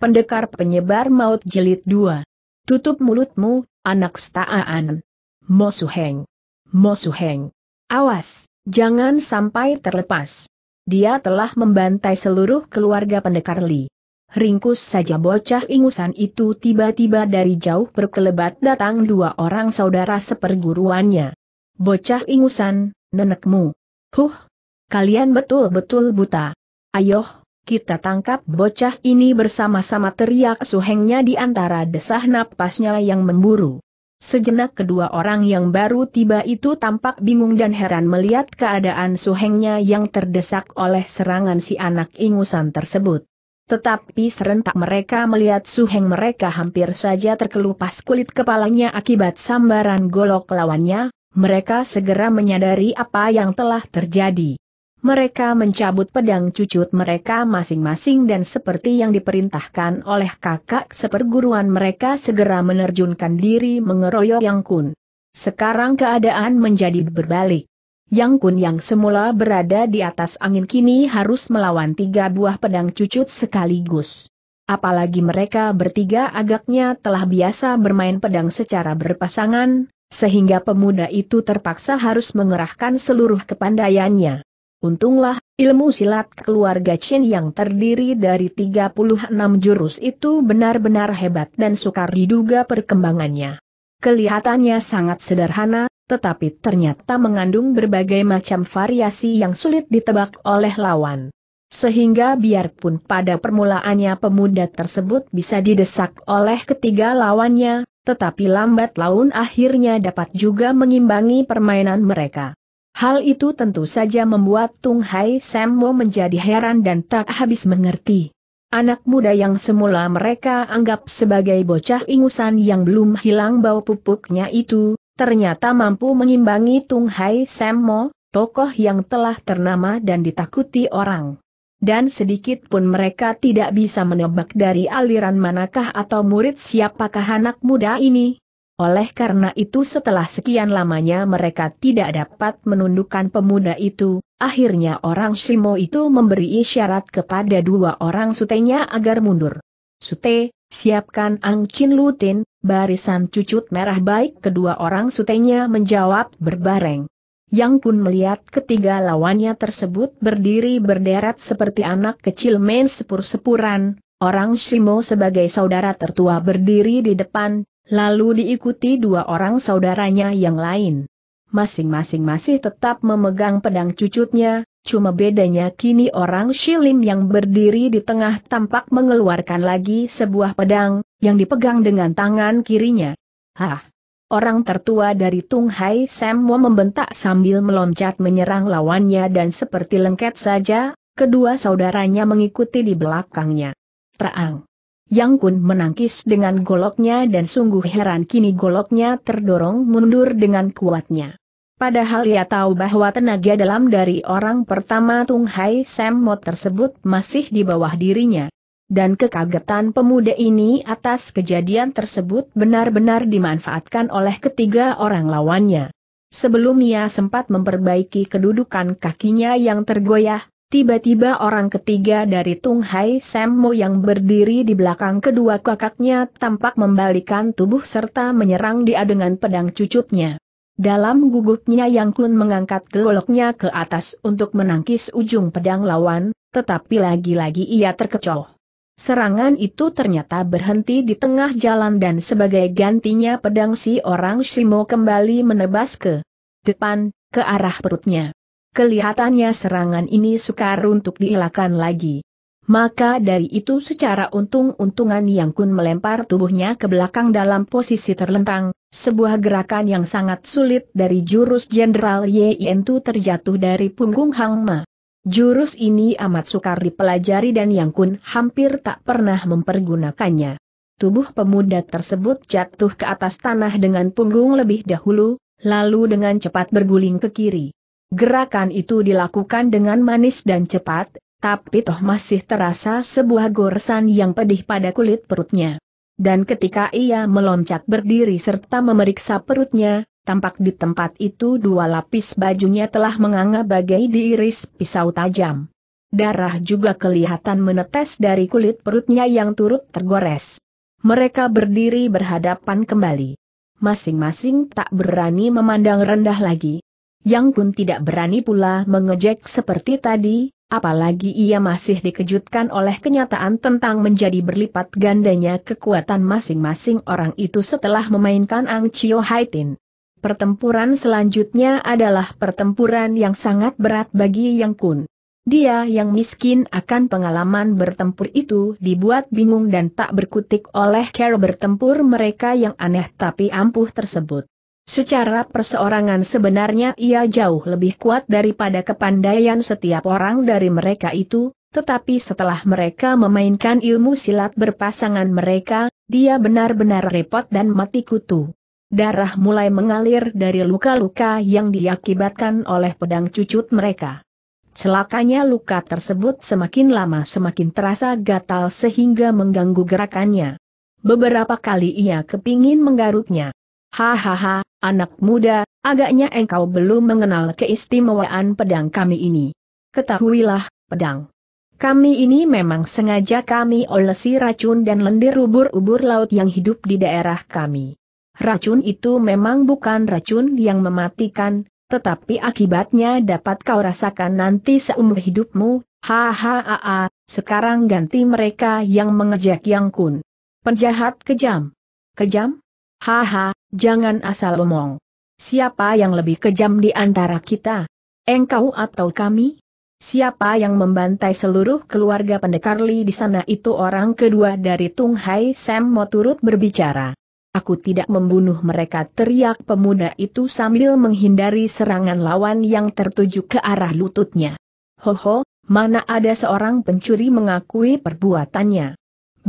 Pendekar Penyebar Maut jelit 2. Tutup mulutmu, anak setaan. Mosuheng. Mosuheng. Awas, jangan sampai terlepas. Dia telah membantai seluruh keluarga pendekar Li. Ringkus saja bocah ingusan itu tiba-tiba dari jauh berkelebat datang dua orang saudara seperguruannya. Bocah ingusan, nenekmu. Huh, kalian betul-betul buta. Ayoh, kita tangkap bocah ini bersama-sama teriak suhengnya di antara desah napasnya yang memburu. Sejenak kedua orang yang baru tiba itu tampak bingung dan heran melihat keadaan suhengnya yang terdesak oleh serangan si anak ingusan tersebut. Tetapi serentak mereka melihat suheng mereka hampir saja terkelupas kulit kepalanya akibat sambaran golok lawannya, mereka segera menyadari apa yang telah terjadi. Mereka mencabut pedang cucut mereka masing-masing dan seperti yang diperintahkan oleh kakak seperguruan mereka segera menerjunkan diri mengeroyok Yang Kun. Sekarang keadaan menjadi berbalik. Yang Kun yang semula berada di atas angin kini harus melawan tiga buah pedang cucut sekaligus. Apalagi mereka bertiga agaknya telah biasa bermain pedang secara berpasangan, sehingga pemuda itu terpaksa harus mengerahkan seluruh kepandaiannya. Untunglah, ilmu silat keluarga Chen yang terdiri dari 36 jurus itu benar-benar hebat dan sukar diduga perkembangannya. Kelihatannya sangat sederhana, tetapi ternyata mengandung berbagai macam variasi yang sulit ditebak oleh lawan. Sehingga biarpun pada permulaannya pemuda tersebut bisa didesak oleh ketiga lawannya, tetapi lambat laun akhirnya dapat juga mengimbangi permainan mereka. Hal itu tentu saja membuat Tung Hai Sammo menjadi heran dan tak habis mengerti. Anak muda yang semula mereka anggap sebagai bocah ingusan yang belum hilang bau pupuknya itu, ternyata mampu mengimbangi Tung Hai Sammo, tokoh yang telah ternama dan ditakuti orang. Dan sedikit pun mereka tidak bisa menebak dari aliran manakah atau murid siapakah anak muda ini, oleh karena itu setelah sekian lamanya mereka tidak dapat menundukkan pemuda itu, akhirnya orang Simo itu memberi isyarat kepada dua orang sutenya agar mundur. Sute, siapkan Ang Chin Lutin, barisan cucut merah baik kedua orang sutenya menjawab berbareng. Yang pun melihat ketiga lawannya tersebut berdiri berderet seperti anak kecil main sepur-sepuran, orang Simo sebagai saudara tertua berdiri di depan, Lalu diikuti dua orang saudaranya yang lain. Masing-masing masih tetap memegang pedang cucutnya, cuma bedanya kini orang Shilin yang berdiri di tengah tampak mengeluarkan lagi sebuah pedang, yang dipegang dengan tangan kirinya. Hah! Orang tertua dari Tung Hai Semwo membentak sambil meloncat menyerang lawannya dan seperti lengket saja, kedua saudaranya mengikuti di belakangnya. Terang. Yang Kun menangkis dengan goloknya dan sungguh heran kini goloknya terdorong mundur dengan kuatnya. Padahal ia tahu bahwa tenaga dalam dari orang pertama Tung Hai Mo tersebut masih di bawah dirinya. Dan kekagetan pemuda ini atas kejadian tersebut benar-benar dimanfaatkan oleh ketiga orang lawannya. Sebelum ia sempat memperbaiki kedudukan kakinya yang tergoyah, Tiba-tiba orang ketiga dari Tung Hai Semmo yang berdiri di belakang kedua kakaknya tampak membalikan tubuh serta menyerang dia dengan pedang cucutnya. Dalam gugupnya Yang Kun mengangkat goloknya ke atas untuk menangkis ujung pedang lawan, tetapi lagi-lagi ia terkecoh. Serangan itu ternyata berhenti di tengah jalan dan sebagai gantinya pedang si orang Shimo kembali menebas ke depan, ke arah perutnya kelihatannya serangan ini sukar untuk dielakkan lagi. Maka dari itu secara untung-untungan Yang Kun melempar tubuhnya ke belakang dalam posisi terlentang, sebuah gerakan yang sangat sulit dari jurus Jenderal Yen Tu terjatuh dari punggung Hang Ma. Jurus ini amat sukar dipelajari dan Yang Kun hampir tak pernah mempergunakannya. Tubuh pemuda tersebut jatuh ke atas tanah dengan punggung lebih dahulu, lalu dengan cepat berguling ke kiri. Gerakan itu dilakukan dengan manis dan cepat, tapi toh masih terasa sebuah goresan yang pedih pada kulit perutnya. Dan ketika ia meloncat berdiri serta memeriksa perutnya, tampak di tempat itu dua lapis bajunya telah menganga bagai diiris pisau tajam. Darah juga kelihatan menetes dari kulit perutnya yang turut tergores. Mereka berdiri berhadapan kembali. Masing-masing tak berani memandang rendah lagi, yang Kun tidak berani pula mengejek seperti tadi, apalagi ia masih dikejutkan oleh kenyataan tentang menjadi berlipat gandanya kekuatan masing-masing orang itu setelah memainkan Ang Chio Haitin. Pertempuran selanjutnya adalah pertempuran yang sangat berat bagi Yang Kun. Dia yang miskin akan pengalaman bertempur itu dibuat bingung dan tak berkutik oleh cara bertempur mereka yang aneh tapi ampuh tersebut. Secara perseorangan sebenarnya ia jauh lebih kuat daripada kepandaian setiap orang dari mereka itu, tetapi setelah mereka memainkan ilmu silat berpasangan mereka, dia benar-benar repot dan mati kutu. Darah mulai mengalir dari luka-luka yang diakibatkan oleh pedang cucut mereka. Celakanya luka tersebut semakin lama semakin terasa gatal sehingga mengganggu gerakannya. Beberapa kali ia kepingin menggaruknya. Hahaha, Anak muda, agaknya engkau belum mengenal keistimewaan pedang kami ini. Ketahuilah, pedang. Kami ini memang sengaja kami olesi racun dan lendir ubur-ubur laut yang hidup di daerah kami. Racun itu memang bukan racun yang mematikan, tetapi akibatnya dapat kau rasakan nanti seumur hidupmu, hahaha, sekarang ganti mereka yang mengejek yang kun. Penjahat kejam. Kejam? Haha, Jangan asal omong. Siapa yang lebih kejam di antara kita? Engkau atau kami? Siapa yang membantai seluruh keluarga pendekar Li di sana itu orang kedua dari Tung Hai Sam mau turut berbicara. Aku tidak membunuh mereka teriak pemuda itu sambil menghindari serangan lawan yang tertuju ke arah lututnya. Hoho, mana ada seorang pencuri mengakui perbuatannya.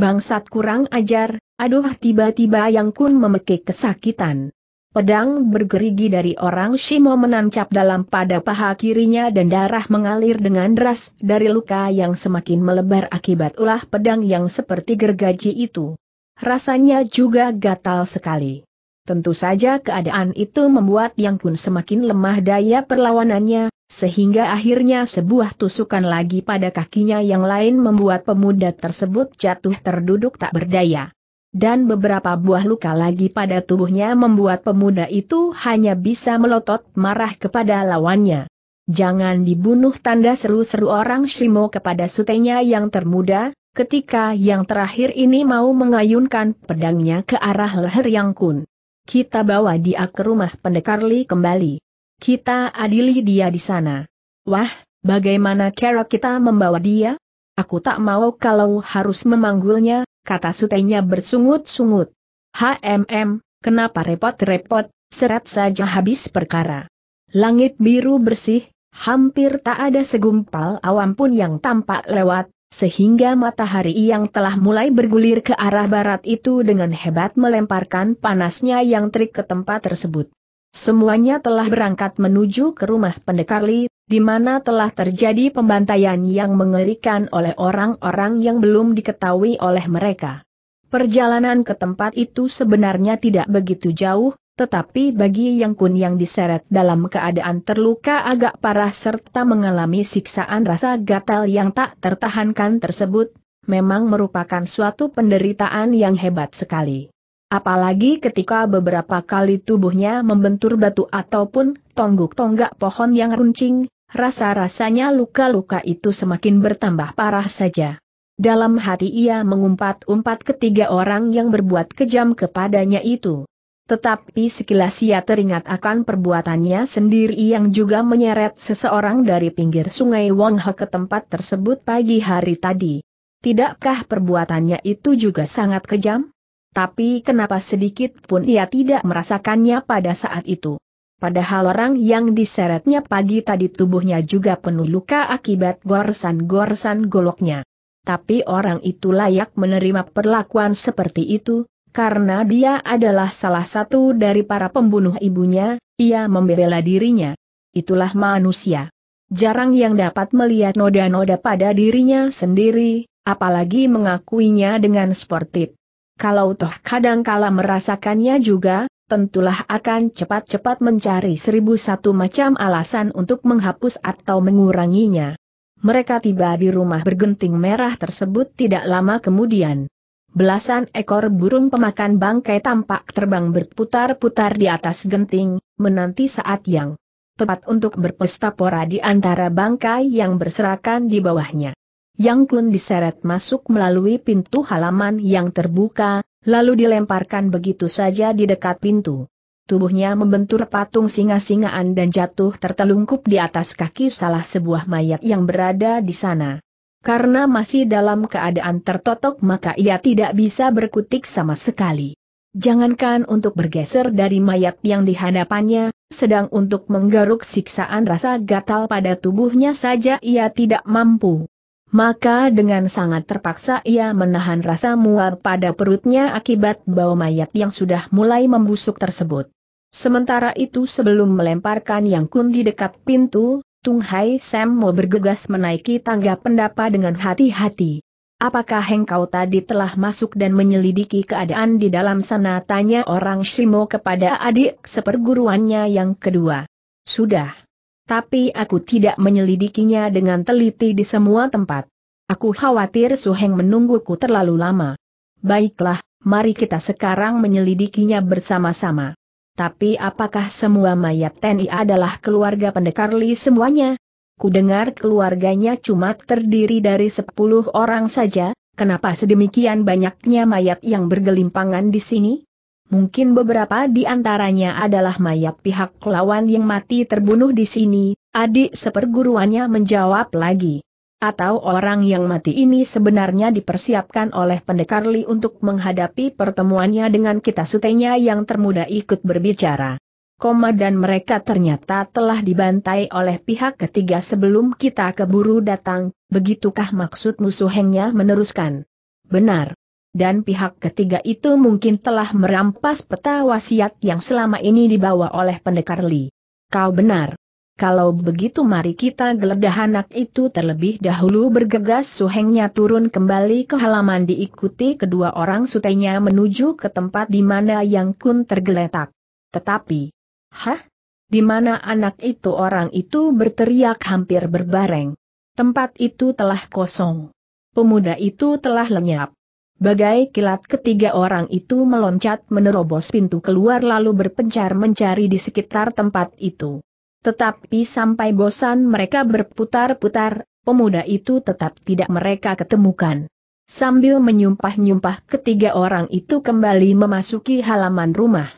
Bangsat kurang ajar, aduh tiba-tiba Yang Kun memekik kesakitan. Pedang bergerigi dari orang Shimo menancap dalam pada paha kirinya dan darah mengalir dengan deras dari luka yang semakin melebar akibat ulah pedang yang seperti gergaji itu. Rasanya juga gatal sekali. Tentu saja keadaan itu membuat Yang Kun semakin lemah daya perlawanannya, sehingga akhirnya sebuah tusukan lagi pada kakinya yang lain membuat pemuda tersebut jatuh terduduk tak berdaya. Dan beberapa buah luka lagi pada tubuhnya membuat pemuda itu hanya bisa melotot marah kepada lawannya. Jangan dibunuh tanda seru-seru orang Shimo kepada sutenya yang termuda, ketika yang terakhir ini mau mengayunkan pedangnya ke arah leher Yang Kun. Kita bawa dia ke rumah pendekar Li kembali. Kita adili dia di sana. Wah, bagaimana cara kita membawa dia? Aku tak mau kalau harus memanggulnya, kata sutenya bersungut-sungut. HMM, kenapa repot-repot, seret saja habis perkara. Langit biru bersih, hampir tak ada segumpal awam pun yang tampak lewat, sehingga matahari yang telah mulai bergulir ke arah barat itu dengan hebat melemparkan panasnya yang terik ke tempat tersebut. Semuanya telah berangkat menuju ke rumah pendekar Li, di mana telah terjadi pembantaian yang mengerikan oleh orang-orang yang belum diketahui oleh mereka. Perjalanan ke tempat itu sebenarnya tidak begitu jauh, tetapi bagi yang kun yang diseret dalam keadaan terluka agak parah serta mengalami siksaan rasa gatal yang tak tertahankan tersebut, memang merupakan suatu penderitaan yang hebat sekali. Apalagi ketika beberapa kali tubuhnya membentur batu ataupun tongguk-tonggak pohon yang runcing, rasa-rasanya luka-luka itu semakin bertambah parah saja. Dalam hati ia mengumpat-umpat ketiga orang yang berbuat kejam kepadanya itu. Tetapi sekilas ia teringat akan perbuatannya sendiri yang juga menyeret seseorang dari pinggir sungai Wangha ke tempat tersebut pagi hari tadi. Tidakkah perbuatannya itu juga sangat kejam? Tapi kenapa sedikit pun ia tidak merasakannya pada saat itu? Padahal orang yang diseretnya pagi tadi tubuhnya juga penuh luka akibat goresan-goresan goloknya. Tapi orang itu layak menerima perlakuan seperti itu, karena dia adalah salah satu dari para pembunuh ibunya, ia membela dirinya. Itulah manusia. Jarang yang dapat melihat noda-noda pada dirinya sendiri, apalagi mengakuinya dengan sportif. Kalau toh kadang-kala merasakannya juga, tentulah akan cepat-cepat mencari seribu satu macam alasan untuk menghapus atau menguranginya. Mereka tiba di rumah bergenting merah tersebut tidak lama kemudian. Belasan ekor burung pemakan bangkai tampak terbang berputar-putar di atas genting, menanti saat yang tepat untuk berpesta pora di antara bangkai yang berserakan di bawahnya. Yang Kun diseret masuk melalui pintu halaman yang terbuka, lalu dilemparkan begitu saja di dekat pintu. Tubuhnya membentur patung singa-singaan dan jatuh tertelungkup di atas kaki salah sebuah mayat yang berada di sana. Karena masih dalam keadaan tertotok maka ia tidak bisa berkutik sama sekali. Jangankan untuk bergeser dari mayat yang dihadapannya, sedang untuk menggaruk siksaan rasa gatal pada tubuhnya saja ia tidak mampu. Maka dengan sangat terpaksa ia menahan rasa mual pada perutnya akibat bau mayat yang sudah mulai membusuk tersebut. Sementara itu sebelum melemparkan yang kun di dekat pintu, Tung Hai Sam Mo bergegas menaiki tangga pendapa dengan hati-hati. Apakah engkau tadi telah masuk dan menyelidiki keadaan di dalam sana? Tanya orang Shimo kepada adik seperguruannya yang kedua. Sudah. Tapi aku tidak menyelidikinya dengan teliti di semua tempat. Aku khawatir Suheng menungguku terlalu lama. Baiklah, mari kita sekarang menyelidikinya bersama-sama. Tapi apakah semua mayat TNI adalah keluarga pendekar Li semuanya? Kudengar keluarganya cuma terdiri dari 10 orang saja, kenapa sedemikian banyaknya mayat yang bergelimpangan di sini? Mungkin beberapa di antaranya adalah mayat pihak lawan yang mati terbunuh di sini, adik seperguruannya menjawab lagi atau orang yang mati ini sebenarnya dipersiapkan oleh pendekar Li untuk menghadapi pertemuannya dengan kita sutenya yang termuda ikut berbicara. Koma dan mereka ternyata telah dibantai oleh pihak ketiga sebelum kita keburu datang, begitukah maksud musuhengnya meneruskan? Benar. Dan pihak ketiga itu mungkin telah merampas peta wasiat yang selama ini dibawa oleh pendekar Li. Kau benar. Kalau begitu mari kita geledah anak itu terlebih dahulu bergegas suhengnya turun kembali ke halaman diikuti kedua orang sutenya menuju ke tempat di mana yang kun tergeletak. Tetapi, hah? Di mana anak itu orang itu berteriak hampir berbareng. Tempat itu telah kosong. Pemuda itu telah lenyap. Bagai kilat ketiga orang itu meloncat menerobos pintu keluar lalu berpencar mencari di sekitar tempat itu. Tetapi sampai bosan mereka berputar-putar, pemuda itu tetap tidak mereka ketemukan. Sambil menyumpah-nyumpah ketiga orang itu kembali memasuki halaman rumah.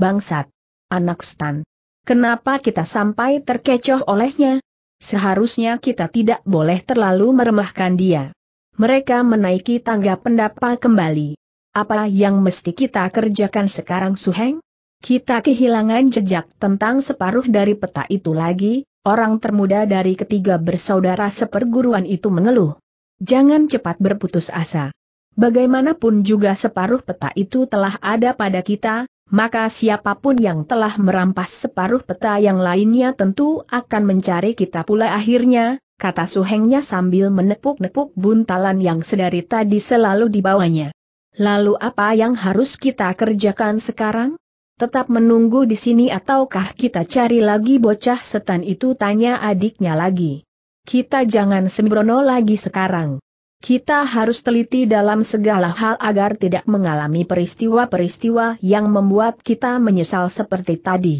Bangsat! Anak stan! Kenapa kita sampai terkecoh olehnya? Seharusnya kita tidak boleh terlalu meremahkan dia. Mereka menaiki tangga pendapa kembali. Apa yang mesti kita kerjakan sekarang Suheng? Kita kehilangan jejak tentang separuh dari peta itu lagi, orang termuda dari ketiga bersaudara seperguruan itu mengeluh. Jangan cepat berputus asa. Bagaimanapun juga separuh peta itu telah ada pada kita, maka siapapun yang telah merampas separuh peta yang lainnya tentu akan mencari kita pula akhirnya, kata suhengnya sambil menepuk-nepuk buntalan yang sedari tadi selalu dibawanya. Lalu apa yang harus kita kerjakan sekarang? Tetap menunggu di sini ataukah kita cari lagi bocah setan itu tanya adiknya lagi. Kita jangan sembrono lagi sekarang. Kita harus teliti dalam segala hal agar tidak mengalami peristiwa-peristiwa yang membuat kita menyesal seperti tadi.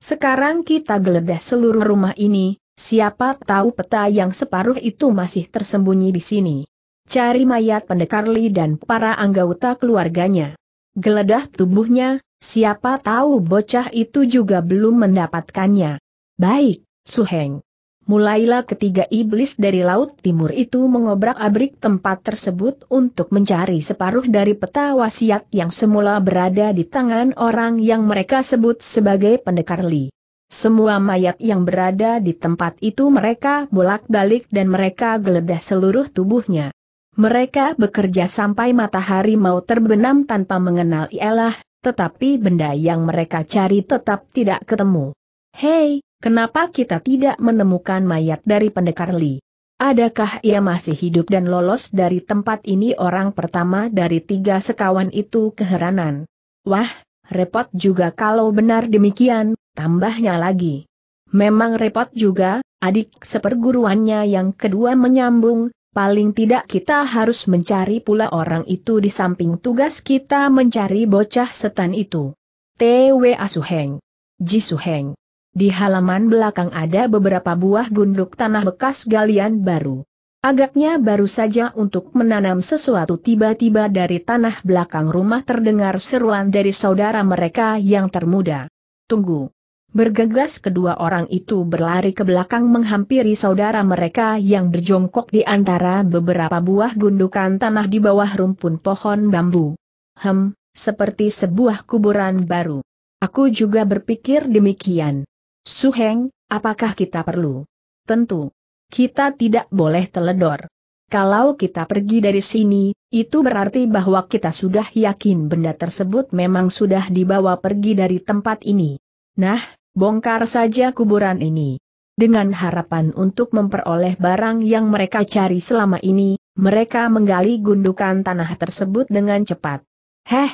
Sekarang kita geledah seluruh rumah ini, siapa tahu peta yang separuh itu masih tersembunyi di sini. Cari mayat pendekar Li dan para anggota keluarganya. Geledah tubuhnya, Siapa tahu bocah itu juga belum mendapatkannya. Baik, Suheng. Mulailah ketiga iblis dari Laut Timur itu mengobrak-abrik tempat tersebut untuk mencari separuh dari peta wasiat yang semula berada di tangan orang yang mereka sebut sebagai pendekar Li. Semua mayat yang berada di tempat itu mereka bolak-balik dan mereka geledah seluruh tubuhnya. Mereka bekerja sampai matahari mau terbenam tanpa mengenal ialah tetapi benda yang mereka cari tetap tidak ketemu. Hei, kenapa kita tidak menemukan mayat dari pendekar Li? Adakah ia masih hidup dan lolos dari tempat ini orang pertama dari tiga sekawan itu keheranan. Wah, repot juga kalau benar demikian, tambahnya lagi. Memang repot juga, adik seperguruannya yang kedua menyambung, Paling tidak kita harus mencari pula orang itu di samping tugas kita mencari bocah setan itu. T.W. Asuheng. Suheng. Di halaman belakang ada beberapa buah gunduk tanah bekas galian baru. Agaknya baru saja untuk menanam sesuatu tiba-tiba dari tanah belakang rumah terdengar seruan dari saudara mereka yang termuda. Tunggu. Bergegas kedua orang itu berlari ke belakang menghampiri saudara mereka yang berjongkok di antara beberapa buah gundukan tanah di bawah rumpun pohon bambu. Hem, seperti sebuah kuburan baru. Aku juga berpikir demikian. Su-heng, apakah kita perlu? Tentu. Kita tidak boleh teledor. Kalau kita pergi dari sini, itu berarti bahwa kita sudah yakin benda tersebut memang sudah dibawa pergi dari tempat ini. Nah, Bongkar saja kuburan ini. Dengan harapan untuk memperoleh barang yang mereka cari selama ini, mereka menggali gundukan tanah tersebut dengan cepat. Heh,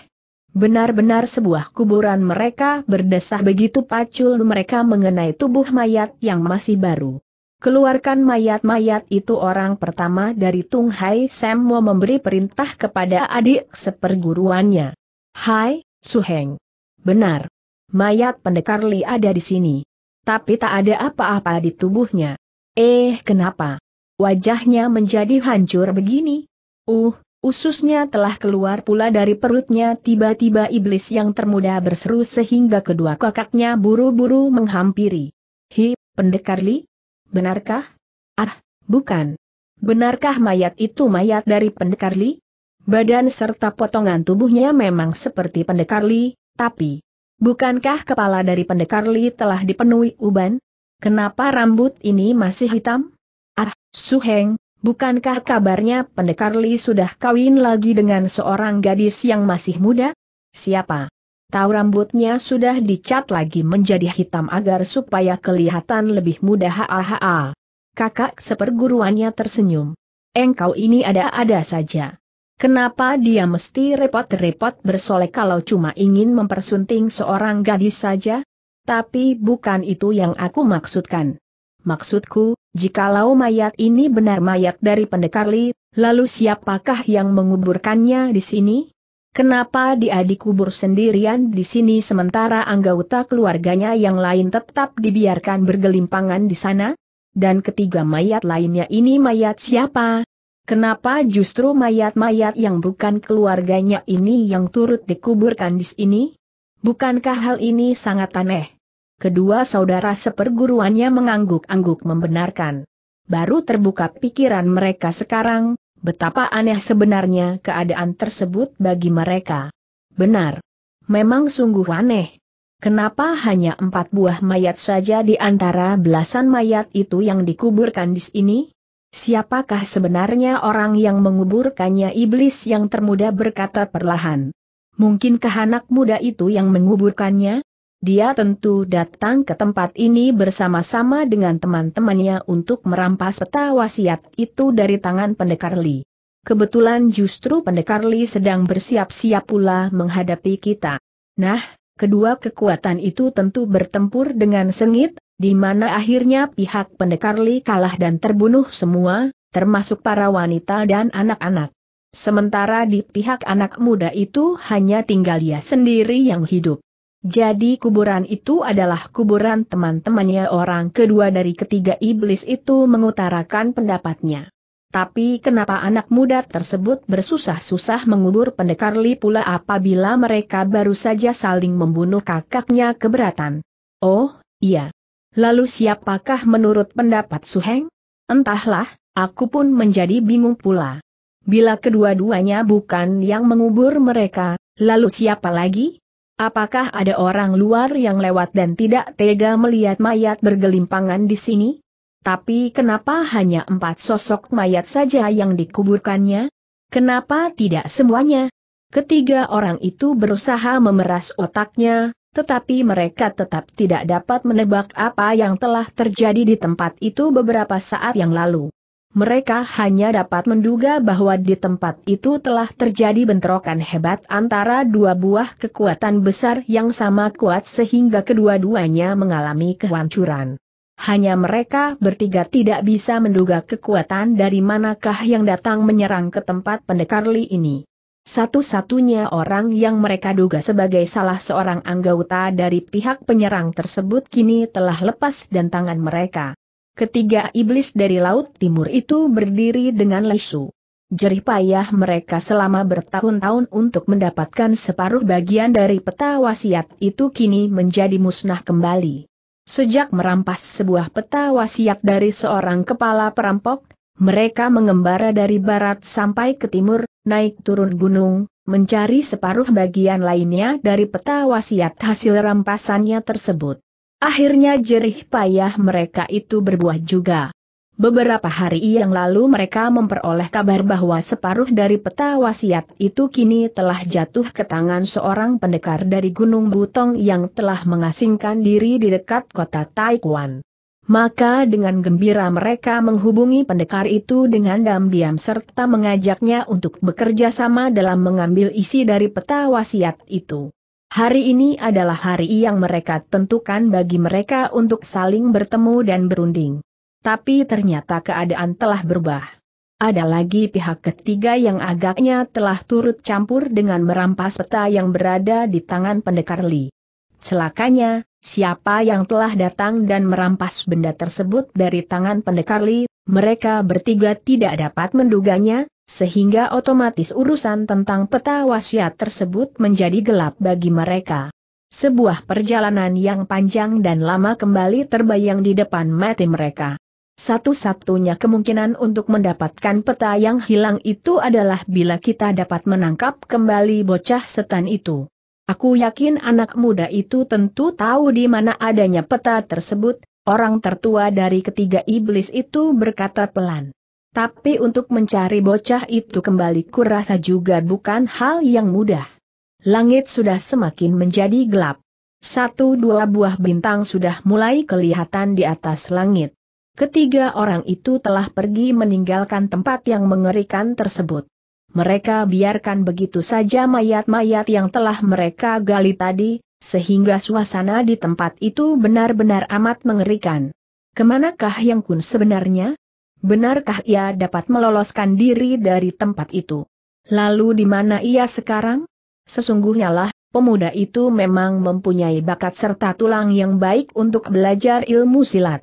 Benar-benar sebuah kuburan mereka berdesah begitu pacul mereka mengenai tubuh mayat yang masih baru. Keluarkan mayat-mayat itu orang pertama dari Tung Hai Semmo memberi perintah kepada adik seperguruannya. Hai, Suheng. Benar mayat pendekar Li ada di sini. Tapi tak ada apa-apa di tubuhnya. Eh, kenapa? Wajahnya menjadi hancur begini. Uh, ususnya telah keluar pula dari perutnya tiba-tiba iblis yang termuda berseru sehingga kedua kakaknya buru-buru menghampiri. Hi, pendekar Li? Benarkah? Ah, bukan. Benarkah mayat itu mayat dari pendekar Li? Badan serta potongan tubuhnya memang seperti pendekar Li, tapi Bukankah kepala dari pendekar Li telah dipenuhi uban? Kenapa rambut ini masih hitam? Ah, Su Heng, bukankah kabarnya pendekar Li sudah kawin lagi dengan seorang gadis yang masih muda? Siapa? Tahu rambutnya sudah dicat lagi menjadi hitam agar supaya kelihatan lebih muda ha-ha-ha. Kakak seperguruannya tersenyum. Engkau ini ada-ada saja. Kenapa dia mesti repot-repot bersolek kalau cuma ingin mempersunting seorang gadis saja? Tapi bukan itu yang aku maksudkan. Maksudku, jikalau mayat ini benar mayat dari pendekar Li, lalu siapakah yang menguburkannya di sini? Kenapa dia dikubur sendirian di sini sementara anggota keluarganya yang lain tetap dibiarkan bergelimpangan di sana? Dan ketiga mayat lainnya ini mayat siapa? Kenapa justru mayat-mayat yang bukan keluarganya ini yang turut dikuburkan di sini? Bukankah hal ini sangat aneh? Kedua saudara seperguruannya mengangguk-angguk membenarkan. Baru terbuka pikiran mereka sekarang, betapa aneh sebenarnya keadaan tersebut bagi mereka. Benar. Memang sungguh aneh. Kenapa hanya empat buah mayat saja di antara belasan mayat itu yang dikuburkan di sini? Siapakah sebenarnya orang yang menguburkannya iblis yang termuda berkata perlahan. Mungkinkah anak muda itu yang menguburkannya? Dia tentu datang ke tempat ini bersama-sama dengan teman-temannya untuk merampas peta wasiat itu dari tangan pendekar Li. Kebetulan justru pendekar Li sedang bersiap-siap pula menghadapi kita. Nah, kedua kekuatan itu tentu bertempur dengan sengit, di mana akhirnya pihak pendekar Li kalah dan terbunuh semua, termasuk para wanita dan anak-anak. Sementara di pihak anak muda itu hanya tinggal ia sendiri yang hidup. Jadi kuburan itu adalah kuburan teman-temannya orang kedua dari ketiga iblis itu mengutarakan pendapatnya. Tapi kenapa anak muda tersebut bersusah-susah mengubur pendekar Li pula apabila mereka baru saja saling membunuh kakaknya keberatan? Oh, iya. Lalu siapakah menurut pendapat Suheng? Entahlah, aku pun menjadi bingung pula. Bila kedua-duanya bukan yang mengubur mereka, lalu siapa lagi? Apakah ada orang luar yang lewat dan tidak tega melihat mayat bergelimpangan di sini? Tapi kenapa hanya empat sosok mayat saja yang dikuburkannya? Kenapa tidak semuanya? Ketiga orang itu berusaha memeras otaknya, tetapi mereka tetap tidak dapat menebak apa yang telah terjadi di tempat itu beberapa saat yang lalu. Mereka hanya dapat menduga bahwa di tempat itu telah terjadi bentrokan hebat antara dua buah kekuatan besar yang sama kuat sehingga kedua-duanya mengalami kehancuran. Hanya mereka bertiga tidak bisa menduga kekuatan dari manakah yang datang menyerang ke tempat pendekar Li ini. Satu-satunya orang yang mereka duga sebagai salah seorang anggota dari pihak penyerang tersebut kini telah lepas dan tangan mereka. Ketiga iblis dari Laut Timur itu berdiri dengan lesu. Jerih payah mereka selama bertahun-tahun untuk mendapatkan separuh bagian dari peta wasiat itu kini menjadi musnah kembali. Sejak merampas sebuah peta wasiat dari seorang kepala perampok, mereka mengembara dari barat sampai ke timur, naik turun gunung, mencari separuh bagian lainnya dari peta wasiat hasil rampasannya tersebut. Akhirnya jerih payah mereka itu berbuah juga. Beberapa hari yang lalu mereka memperoleh kabar bahwa separuh dari peta wasiat itu kini telah jatuh ke tangan seorang pendekar dari Gunung Butong yang telah mengasingkan diri di dekat kota Taikwan. Maka dengan gembira mereka menghubungi pendekar itu dengan diam-diam serta mengajaknya untuk bekerja sama dalam mengambil isi dari peta wasiat itu. Hari ini adalah hari yang mereka tentukan bagi mereka untuk saling bertemu dan berunding. Tapi ternyata keadaan telah berubah. Ada lagi pihak ketiga yang agaknya telah turut campur dengan merampas peta yang berada di tangan pendekar Li. Celakanya, Siapa yang telah datang dan merampas benda tersebut dari tangan pendekar Li, mereka bertiga tidak dapat menduganya, sehingga otomatis urusan tentang peta wasiat tersebut menjadi gelap bagi mereka. Sebuah perjalanan yang panjang dan lama kembali terbayang di depan mata mereka. Satu-satunya kemungkinan untuk mendapatkan peta yang hilang itu adalah bila kita dapat menangkap kembali bocah setan itu. Aku yakin anak muda itu tentu tahu di mana adanya peta tersebut, orang tertua dari ketiga iblis itu berkata pelan. Tapi untuk mencari bocah itu kembali kurasa juga bukan hal yang mudah. Langit sudah semakin menjadi gelap. Satu dua buah bintang sudah mulai kelihatan di atas langit. Ketiga orang itu telah pergi meninggalkan tempat yang mengerikan tersebut. Mereka biarkan begitu saja mayat-mayat yang telah mereka gali tadi, sehingga suasana di tempat itu benar-benar amat mengerikan. Kemanakah Yang Kun sebenarnya? Benarkah ia dapat meloloskan diri dari tempat itu? Lalu di mana ia sekarang? Sesungguhnya lah, pemuda itu memang mempunyai bakat serta tulang yang baik untuk belajar ilmu silat.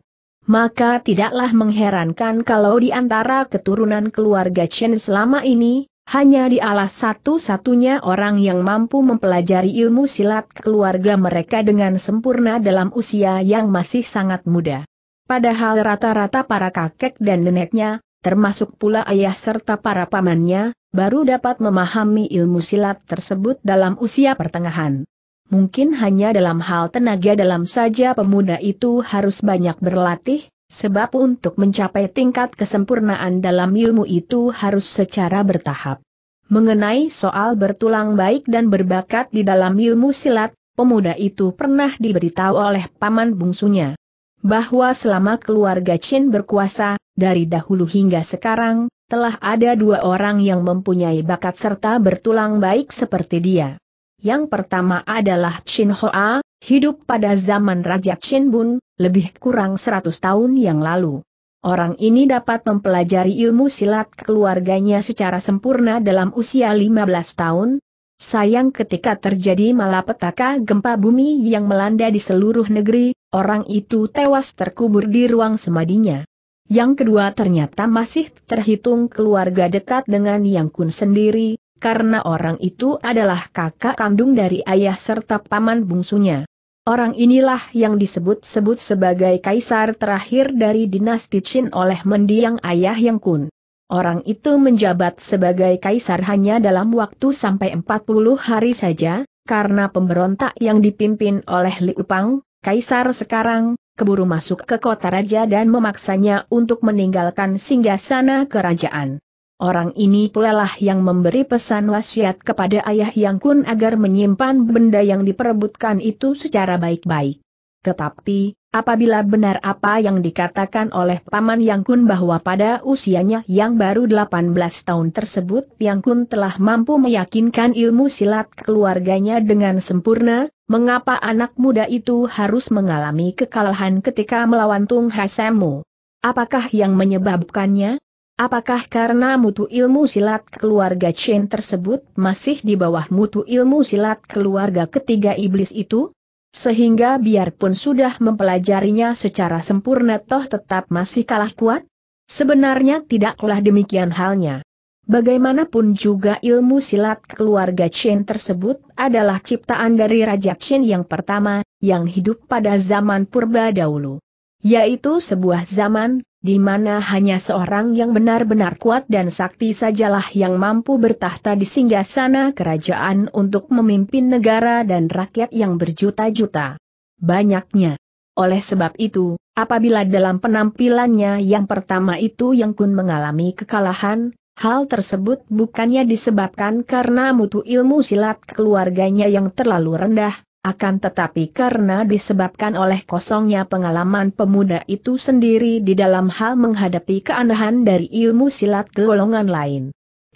Maka tidaklah mengherankan kalau di antara keturunan keluarga Chen selama ini, hanya di dialah satu-satunya orang yang mampu mempelajari ilmu silat keluarga mereka dengan sempurna dalam usia yang masih sangat muda. Padahal rata-rata para kakek dan neneknya, termasuk pula ayah serta para pamannya, baru dapat memahami ilmu silat tersebut dalam usia pertengahan. Mungkin hanya dalam hal tenaga dalam saja pemuda itu harus banyak berlatih, Sebab untuk mencapai tingkat kesempurnaan dalam ilmu itu harus secara bertahap. Mengenai soal bertulang baik dan berbakat di dalam ilmu silat, pemuda itu pernah diberitahu oleh paman bungsunya. Bahwa selama keluarga Chin berkuasa, dari dahulu hingga sekarang, telah ada dua orang yang mempunyai bakat serta bertulang baik seperti dia. Yang pertama adalah Shin Hoa, hidup pada zaman Raja Shin Bun, lebih kurang 100 tahun yang lalu. Orang ini dapat mempelajari ilmu silat keluarganya secara sempurna dalam usia 15 tahun. Sayang ketika terjadi malapetaka gempa bumi yang melanda di seluruh negeri, orang itu tewas terkubur di ruang semadinya. Yang kedua ternyata masih terhitung keluarga dekat dengan Yang Kun sendiri, karena orang itu adalah kakak kandung dari ayah serta paman bungsunya. Orang inilah yang disebut-sebut sebagai kaisar terakhir dari dinasti Qin oleh mendiang ayah Yang Kun. Orang itu menjabat sebagai kaisar hanya dalam waktu sampai 40 hari saja, karena pemberontak yang dipimpin oleh Liu Pang, kaisar sekarang, keburu masuk ke kota raja dan memaksanya untuk meninggalkan singgasana kerajaan. Orang ini pulalah yang memberi pesan wasiat kepada ayah Yang Kun agar menyimpan benda yang diperebutkan itu secara baik-baik. Tetapi, apabila benar apa yang dikatakan oleh Paman Yang Kun bahwa pada usianya yang baru 18 tahun tersebut Yang Kun telah mampu meyakinkan ilmu silat keluarganya dengan sempurna, mengapa anak muda itu harus mengalami kekalahan ketika melawan Tung Hasemu? Apakah yang menyebabkannya? Apakah karena mutu ilmu silat keluarga Chen tersebut masih di bawah mutu ilmu silat keluarga ketiga iblis itu? Sehingga biarpun sudah mempelajarinya secara sempurna toh tetap masih kalah kuat? Sebenarnya tidaklah demikian halnya. Bagaimanapun juga ilmu silat keluarga Chen tersebut adalah ciptaan dari Raja Chen yang pertama, yang hidup pada zaman purba dahulu. Yaitu sebuah zaman, di mana hanya seorang yang benar-benar kuat dan sakti sajalah yang mampu bertahta di singgah sana kerajaan untuk memimpin negara dan rakyat yang berjuta-juta. Banyaknya. Oleh sebab itu, apabila dalam penampilannya yang pertama itu yang kun mengalami kekalahan, hal tersebut bukannya disebabkan karena mutu ilmu silat keluarganya yang terlalu rendah, akan tetapi karena disebabkan oleh kosongnya pengalaman pemuda itu sendiri di dalam hal menghadapi keanehan dari ilmu silat golongan lain.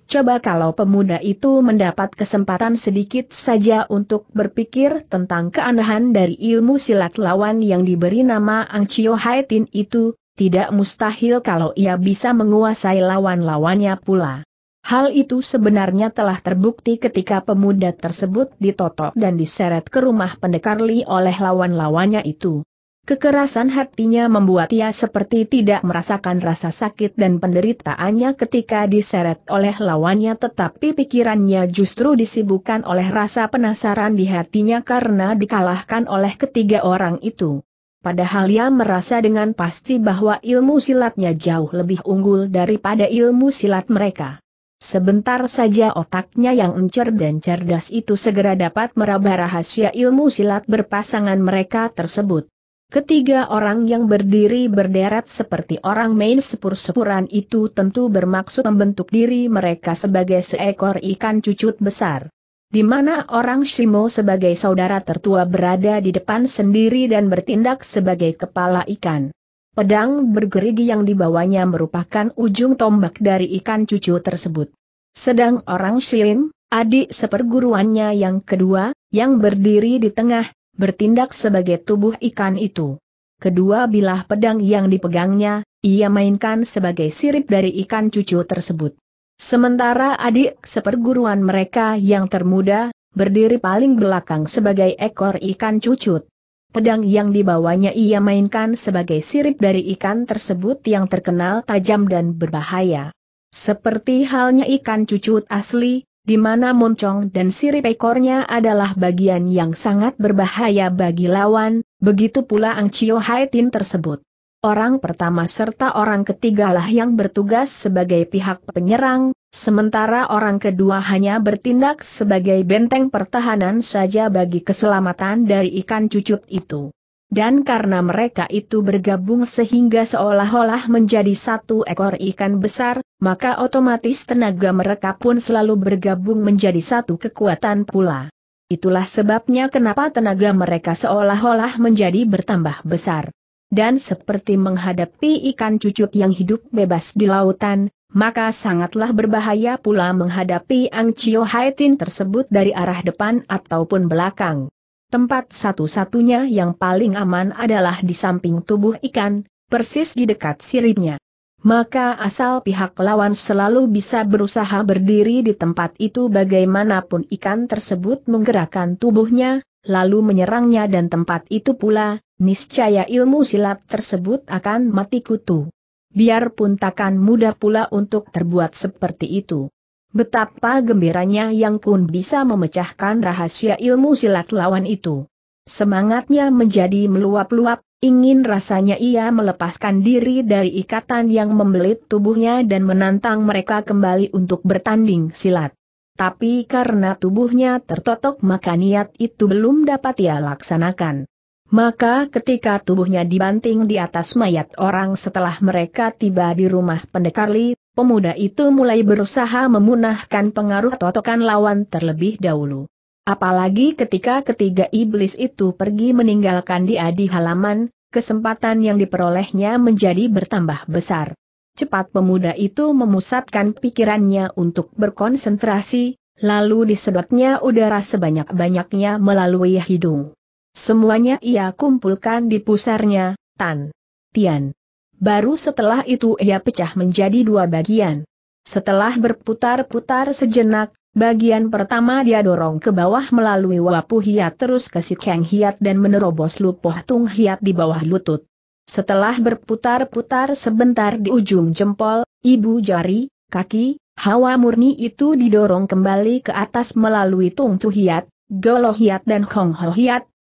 Coba kalau pemuda itu mendapat kesempatan sedikit saja untuk berpikir tentang keanehan dari ilmu silat lawan yang diberi nama Ang Chio Haitin itu, tidak mustahil kalau ia bisa menguasai lawan-lawannya pula. Hal itu sebenarnya telah terbukti ketika pemuda tersebut ditotok dan diseret ke rumah pendekar Li oleh lawan-lawannya itu. Kekerasan hatinya membuat ia seperti tidak merasakan rasa sakit dan penderitaannya ketika diseret oleh lawannya tetapi pikirannya justru disibukkan oleh rasa penasaran di hatinya karena dikalahkan oleh ketiga orang itu. Padahal ia merasa dengan pasti bahwa ilmu silatnya jauh lebih unggul daripada ilmu silat mereka. Sebentar saja otaknya yang encer dan cerdas itu segera dapat meraba rahasia ilmu silat berpasangan mereka tersebut. Ketiga orang yang berdiri berderet seperti orang main sepur-sepuran itu tentu bermaksud membentuk diri mereka sebagai seekor ikan cucut besar. Di mana orang Shimo sebagai saudara tertua berada di depan sendiri dan bertindak sebagai kepala ikan. Pedang bergerigi yang dibawanya merupakan ujung tombak dari ikan cucu tersebut. Sedang orang Shin, adik seperguruannya yang kedua, yang berdiri di tengah, bertindak sebagai tubuh ikan itu. Kedua bilah pedang yang dipegangnya, ia mainkan sebagai sirip dari ikan cucu tersebut. Sementara adik seperguruan mereka yang termuda, berdiri paling belakang sebagai ekor ikan cucut. Pedang yang dibawanya ia mainkan sebagai sirip dari ikan tersebut yang terkenal tajam dan berbahaya. Seperti halnya ikan cucut asli, di mana moncong dan sirip ekornya adalah bagian yang sangat berbahaya bagi lawan, begitu pula Ang Chiu Hai tersebut. Orang pertama serta orang ketigalah yang bertugas sebagai pihak penyerang, sementara orang kedua hanya bertindak sebagai benteng pertahanan saja bagi keselamatan dari ikan cucut itu. Dan karena mereka itu bergabung sehingga seolah-olah menjadi satu ekor ikan besar, maka otomatis tenaga mereka pun selalu bergabung menjadi satu kekuatan pula. Itulah sebabnya kenapa tenaga mereka seolah-olah menjadi bertambah besar dan seperti menghadapi ikan cucuk yang hidup bebas di lautan, maka sangatlah berbahaya pula menghadapi Ang Chio Haitin tersebut dari arah depan ataupun belakang. Tempat satu-satunya yang paling aman adalah di samping tubuh ikan, persis di dekat siripnya. Maka asal pihak lawan selalu bisa berusaha berdiri di tempat itu bagaimanapun ikan tersebut menggerakkan tubuhnya, lalu menyerangnya dan tempat itu pula, niscaya ilmu silat tersebut akan mati kutu. Biarpun takkan mudah pula untuk terbuat seperti itu. Betapa gembiranya Yang Kun bisa memecahkan rahasia ilmu silat lawan itu. Semangatnya menjadi meluap-luap, ingin rasanya ia melepaskan diri dari ikatan yang membelit tubuhnya dan menantang mereka kembali untuk bertanding silat tapi karena tubuhnya tertotok maka niat itu belum dapat ia laksanakan. Maka ketika tubuhnya dibanting di atas mayat orang setelah mereka tiba di rumah pendekar Li, pemuda itu mulai berusaha memunahkan pengaruh totokan lawan terlebih dahulu. Apalagi ketika ketiga iblis itu pergi meninggalkan dia di halaman, kesempatan yang diperolehnya menjadi bertambah besar. Cepat pemuda itu memusatkan pikirannya untuk berkonsentrasi, lalu disedotnya udara sebanyak-banyaknya melalui hidung. Semuanya ia kumpulkan di pusarnya, Tan. Tian. Baru setelah itu ia pecah menjadi dua bagian. Setelah berputar-putar sejenak, bagian pertama dia dorong ke bawah melalui wapu hiat terus ke sikeng hiat dan menerobos lupoh tung hiat di bawah lutut. Setelah berputar-putar sebentar di ujung jempol, ibu jari, kaki, hawa murni itu didorong kembali ke atas melalui Tung Tuhiat, Golohiat dan Hong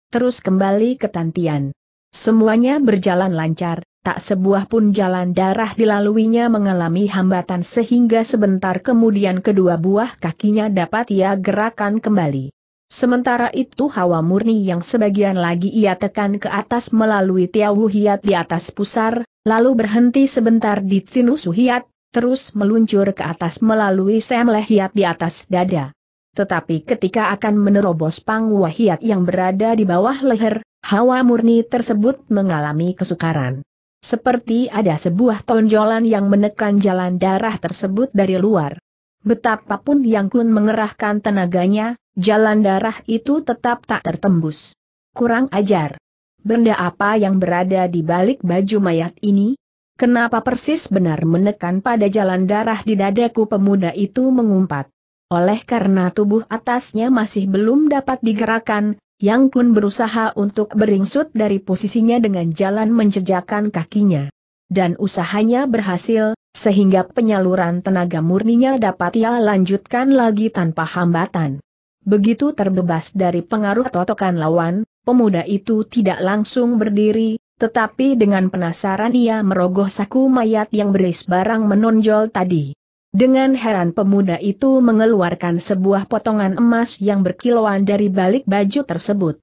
terus kembali ke Tantian. Semuanya berjalan lancar, tak sebuah pun jalan darah dilaluinya mengalami hambatan sehingga sebentar kemudian kedua buah kakinya dapat ia gerakan kembali. Sementara itu hawa murni yang sebagian lagi ia tekan ke atas melalui Tiawu Hiat di atas pusar, lalu berhenti sebentar di Tinusu Hiat, terus meluncur ke atas melalui Semleh Hiat di atas dada. Tetapi ketika akan menerobos Pangwa Hiat yang berada di bawah leher, hawa murni tersebut mengalami kesukaran. Seperti ada sebuah tonjolan yang menekan jalan darah tersebut dari luar. Betapapun Yang Kun mengerahkan tenaganya, jalan darah itu tetap tak tertembus. Kurang ajar. Benda apa yang berada di balik baju mayat ini? Kenapa persis benar menekan pada jalan darah di dadaku pemuda itu mengumpat. Oleh karena tubuh atasnya masih belum dapat digerakkan, yang Kun berusaha untuk beringsut dari posisinya dengan jalan menjejakkan kakinya. Dan usahanya berhasil, sehingga penyaluran tenaga murninya dapat ia lanjutkan lagi tanpa hambatan. Begitu terbebas dari pengaruh totokan lawan, pemuda itu tidak langsung berdiri, tetapi dengan penasaran ia merogoh saku mayat yang berisi barang menonjol tadi. Dengan heran pemuda itu mengeluarkan sebuah potongan emas yang berkilauan dari balik baju tersebut.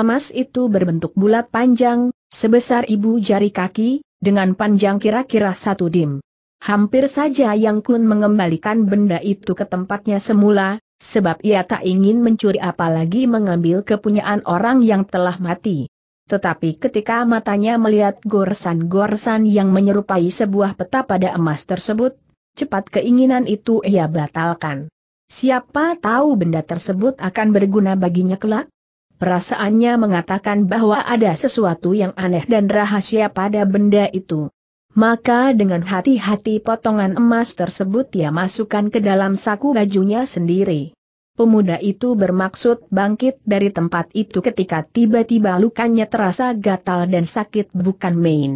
Emas itu berbentuk bulat panjang, sebesar ibu jari kaki, dengan panjang kira-kira satu dim. Hampir saja Yang Kun mengembalikan benda itu ke tempatnya semula, sebab ia tak ingin mencuri apalagi mengambil kepunyaan orang yang telah mati. Tetapi ketika matanya melihat goresan-goresan yang menyerupai sebuah peta pada emas tersebut, cepat keinginan itu ia batalkan. Siapa tahu benda tersebut akan berguna baginya kelak? Perasaannya mengatakan bahwa ada sesuatu yang aneh dan rahasia pada benda itu. Maka dengan hati-hati potongan emas tersebut ia masukkan ke dalam saku bajunya sendiri. Pemuda itu bermaksud bangkit dari tempat itu ketika tiba-tiba lukanya terasa gatal dan sakit bukan main.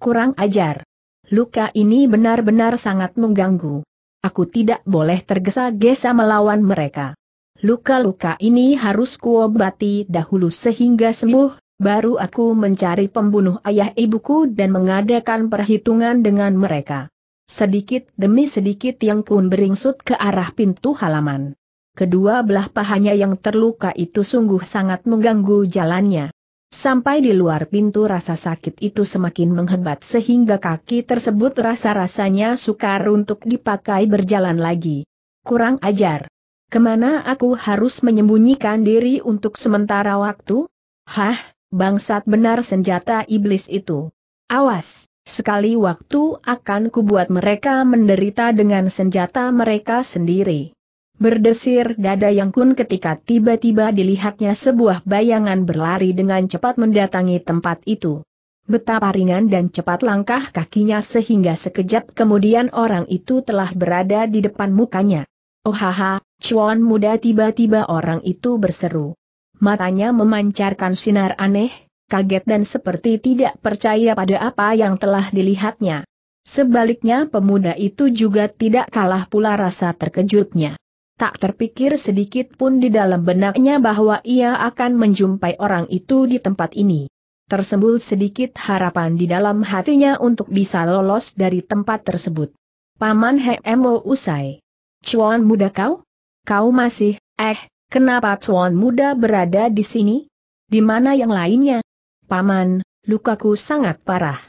Kurang ajar. Luka ini benar-benar sangat mengganggu. Aku tidak boleh tergesa-gesa melawan mereka. Luka-luka ini harus kuobati dahulu sehingga sembuh, baru aku mencari pembunuh ayah ibuku dan mengadakan perhitungan dengan mereka. Sedikit demi sedikit yang kun beringsut ke arah pintu halaman. Kedua belah pahanya yang terluka itu sungguh sangat mengganggu jalannya. Sampai di luar pintu rasa sakit itu semakin menghebat sehingga kaki tersebut rasa-rasanya sukar untuk dipakai berjalan lagi. Kurang ajar. Kemana aku harus menyembunyikan diri untuk sementara waktu? Hah, bangsat benar senjata iblis itu. Awas, sekali waktu akan kubuat mereka menderita dengan senjata mereka sendiri. Berdesir dada yang kun ketika tiba-tiba dilihatnya sebuah bayangan berlari dengan cepat mendatangi tempat itu. Betapa ringan dan cepat langkah kakinya sehingga sekejap kemudian orang itu telah berada di depan mukanya. Oh haha, cuan muda tiba-tiba orang itu berseru matanya memancarkan sinar aneh, kaget dan seperti tidak percaya pada apa yang telah dilihatnya. Sebaliknya pemuda itu juga tidak kalah pula rasa terkejutnya. Tak terpikir sedikit pun di dalam benaknya bahwa ia akan menjumpai orang itu di tempat ini. Tersembul sedikit harapan di dalam hatinya untuk bisa lolos dari tempat tersebut. Paman O. usai. Cuan muda kau? Kau masih, eh, Kenapa Tuan Muda berada di sini? Di mana yang lainnya? Paman, lukaku sangat parah.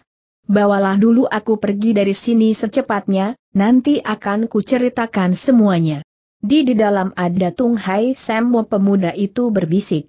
Bawalah dulu aku pergi dari sini secepatnya, nanti akan kuceritakan semuanya. Di di dalam ada Tung Hai Semmo pemuda itu berbisik.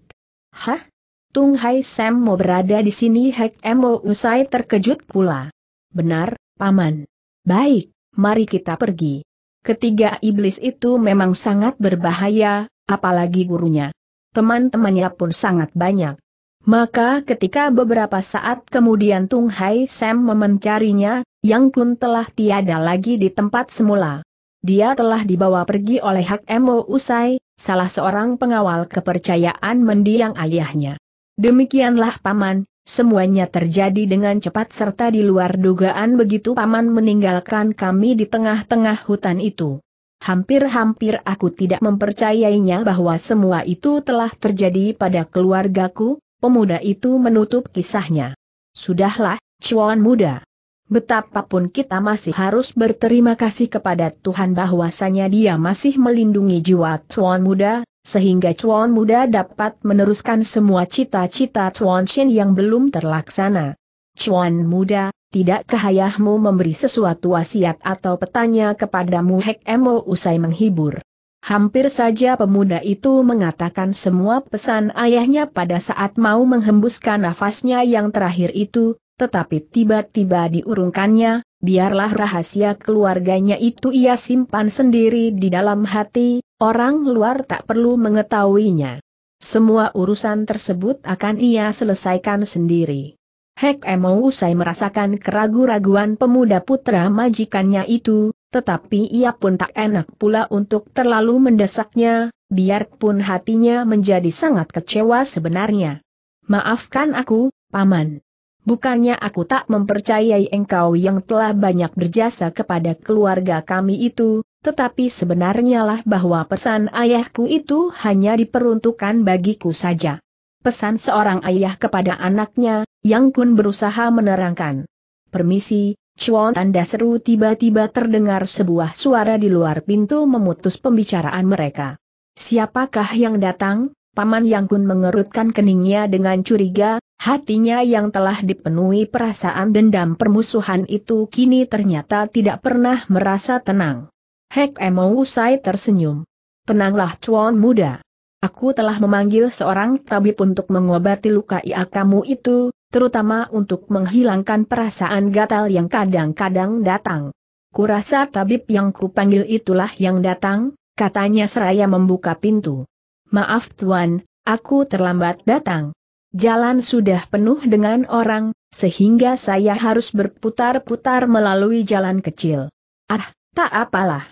Hah? Tung Hai Semmo berada di sini Hek Emo usai terkejut pula. Benar, Paman. Baik, mari kita pergi. Ketiga iblis itu memang sangat berbahaya, apalagi gurunya. Teman-temannya pun sangat banyak. Maka ketika beberapa saat kemudian Tung Hai Sam memencarinya, Yang Kun telah tiada lagi di tempat semula. Dia telah dibawa pergi oleh Hak Mo Usai, salah seorang pengawal kepercayaan mendiang ayahnya. Demikianlah Paman, semuanya terjadi dengan cepat serta di luar dugaan begitu Paman meninggalkan kami di tengah-tengah hutan itu. Hampir-hampir aku tidak mempercayainya bahwa semua itu telah terjadi pada keluargaku, pemuda itu menutup kisahnya. Sudahlah, cuan muda. Betapapun kita masih harus berterima kasih kepada Tuhan bahwasanya dia masih melindungi jiwa cuan muda, sehingga cuan muda dapat meneruskan semua cita-cita cuan Shin yang belum terlaksana. Cuan muda, tidak, ayahmu memberi sesuatu wasiat atau petanya kepadamu Hek Emo usai menghibur? Hampir saja pemuda itu mengatakan semua pesan ayahnya pada saat mau menghembuskan nafasnya yang terakhir itu, tetapi tiba-tiba diurungkannya, biarlah rahasia keluarganya itu ia simpan sendiri di dalam hati, orang luar tak perlu mengetahuinya. Semua urusan tersebut akan ia selesaikan sendiri. Hek Emo usai merasakan keragu-raguan pemuda putra majikannya itu, tetapi ia pun tak enak pula untuk terlalu mendesaknya, biarpun hatinya menjadi sangat kecewa sebenarnya. Maafkan aku, Paman. Bukannya aku tak mempercayai engkau yang telah banyak berjasa kepada keluarga kami itu, tetapi sebenarnya lah bahwa pesan ayahku itu hanya diperuntukkan bagiku saja pesan seorang ayah kepada anaknya, Yang Kun berusaha menerangkan. Permisi, Chuan Anda seru tiba-tiba terdengar sebuah suara di luar pintu memutus pembicaraan mereka. Siapakah yang datang? Paman Yang Kun mengerutkan keningnya dengan curiga, hatinya yang telah dipenuhi perasaan dendam permusuhan itu kini ternyata tidak pernah merasa tenang. Hek Emo usai tersenyum. Tenanglah Chuan muda. Aku telah memanggil seorang tabib untuk mengobati luka ia kamu itu, terutama untuk menghilangkan perasaan gatal yang kadang-kadang datang. Kurasa tabib yang kupanggil itulah yang datang, katanya seraya membuka pintu. Maaf tuan, aku terlambat datang. Jalan sudah penuh dengan orang, sehingga saya harus berputar-putar melalui jalan kecil. Ah, tak apalah.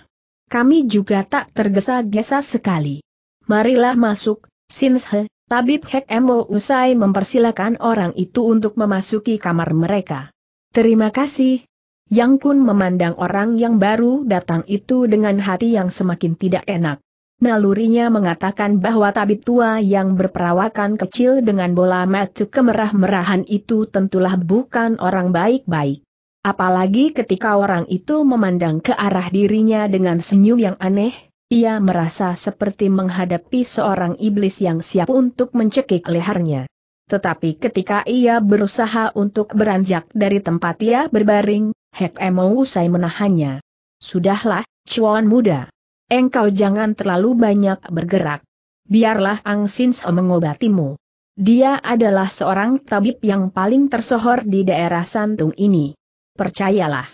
Kami juga tak tergesa-gesa sekali. Marilah masuk, Sinshe, Tabib Hek usai mempersilahkan orang itu untuk memasuki kamar mereka. Terima kasih. Yang Kun memandang orang yang baru datang itu dengan hati yang semakin tidak enak. Nalurinya mengatakan bahwa tabib tua yang berperawakan kecil dengan bola mata kemerah-merahan itu tentulah bukan orang baik-baik. Apalagi ketika orang itu memandang ke arah dirinya dengan senyum yang aneh, ia merasa seperti menghadapi seorang iblis yang siap untuk mencekik lehernya. Tetapi ketika ia berusaha untuk beranjak dari tempat ia berbaring, Hek Emo usai menahannya. Sudahlah, cuan muda. Engkau jangan terlalu banyak bergerak. Biarlah Ang Sin So mengobatimu. Dia adalah seorang tabib yang paling tersohor di daerah Santung ini. Percayalah.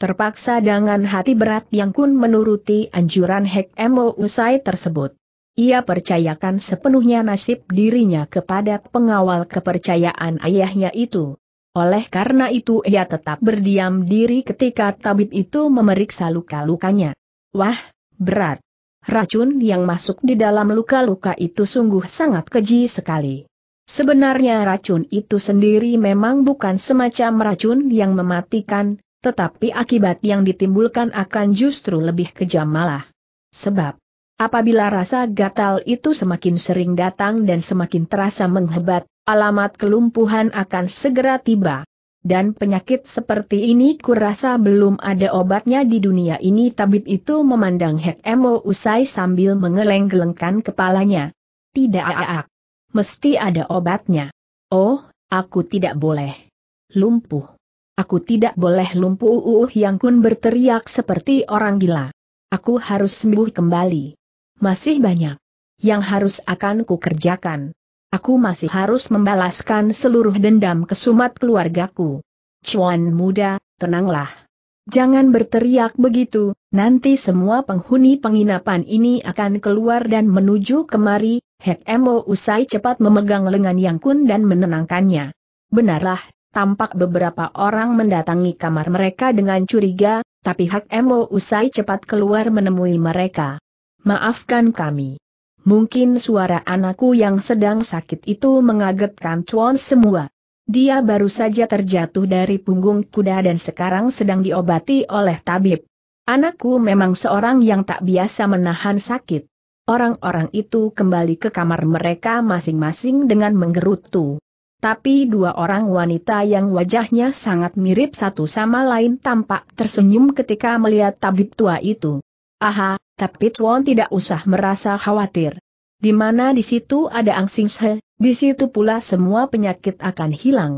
Terpaksa dengan hati berat yang kun menuruti anjuran Hek Emo usai tersebut. Ia percayakan sepenuhnya nasib dirinya kepada pengawal kepercayaan ayahnya itu. Oleh karena itu ia tetap berdiam diri ketika tabib itu memeriksa luka-lukanya. Wah, berat. Racun yang masuk di dalam luka-luka itu sungguh sangat keji sekali. Sebenarnya racun itu sendiri memang bukan semacam racun yang mematikan, tetapi akibat yang ditimbulkan akan justru lebih kejam malah. Sebab, apabila rasa gatal itu semakin sering datang dan semakin terasa menghebat, alamat kelumpuhan akan segera tiba. Dan penyakit seperti ini kurasa belum ada obatnya di dunia ini tabib itu memandang Hek Emo usai sambil mengeleng-gelengkan kepalanya. Tidak aak. Mesti ada obatnya. Oh, aku tidak boleh. Lumpuh. Aku tidak boleh lumpuh Uuh Yang Kun berteriak seperti orang gila. Aku harus sembuh kembali. Masih banyak yang harus akan kukerjakan. Aku masih harus membalaskan seluruh dendam kesumat keluargaku. Cuan muda, tenanglah. Jangan berteriak begitu, nanti semua penghuni penginapan ini akan keluar dan menuju kemari, Hek Emo usai cepat memegang lengan Yang Kun dan menenangkannya. Benarlah, tampak beberapa orang mendatangi kamar mereka dengan curiga, tapi Hak Emo usai cepat keluar menemui mereka. Maafkan kami. Mungkin suara anakku yang sedang sakit itu mengagetkan cuan semua. Dia baru saja terjatuh dari punggung kuda dan sekarang sedang diobati oleh tabib. Anakku memang seorang yang tak biasa menahan sakit. Orang-orang itu kembali ke kamar mereka masing-masing dengan menggerutu tapi dua orang wanita yang wajahnya sangat mirip satu sama lain tampak tersenyum ketika melihat tabib tua itu. Aha, tapi Tuan tidak usah merasa khawatir. Di mana di situ ada se, di situ pula semua penyakit akan hilang.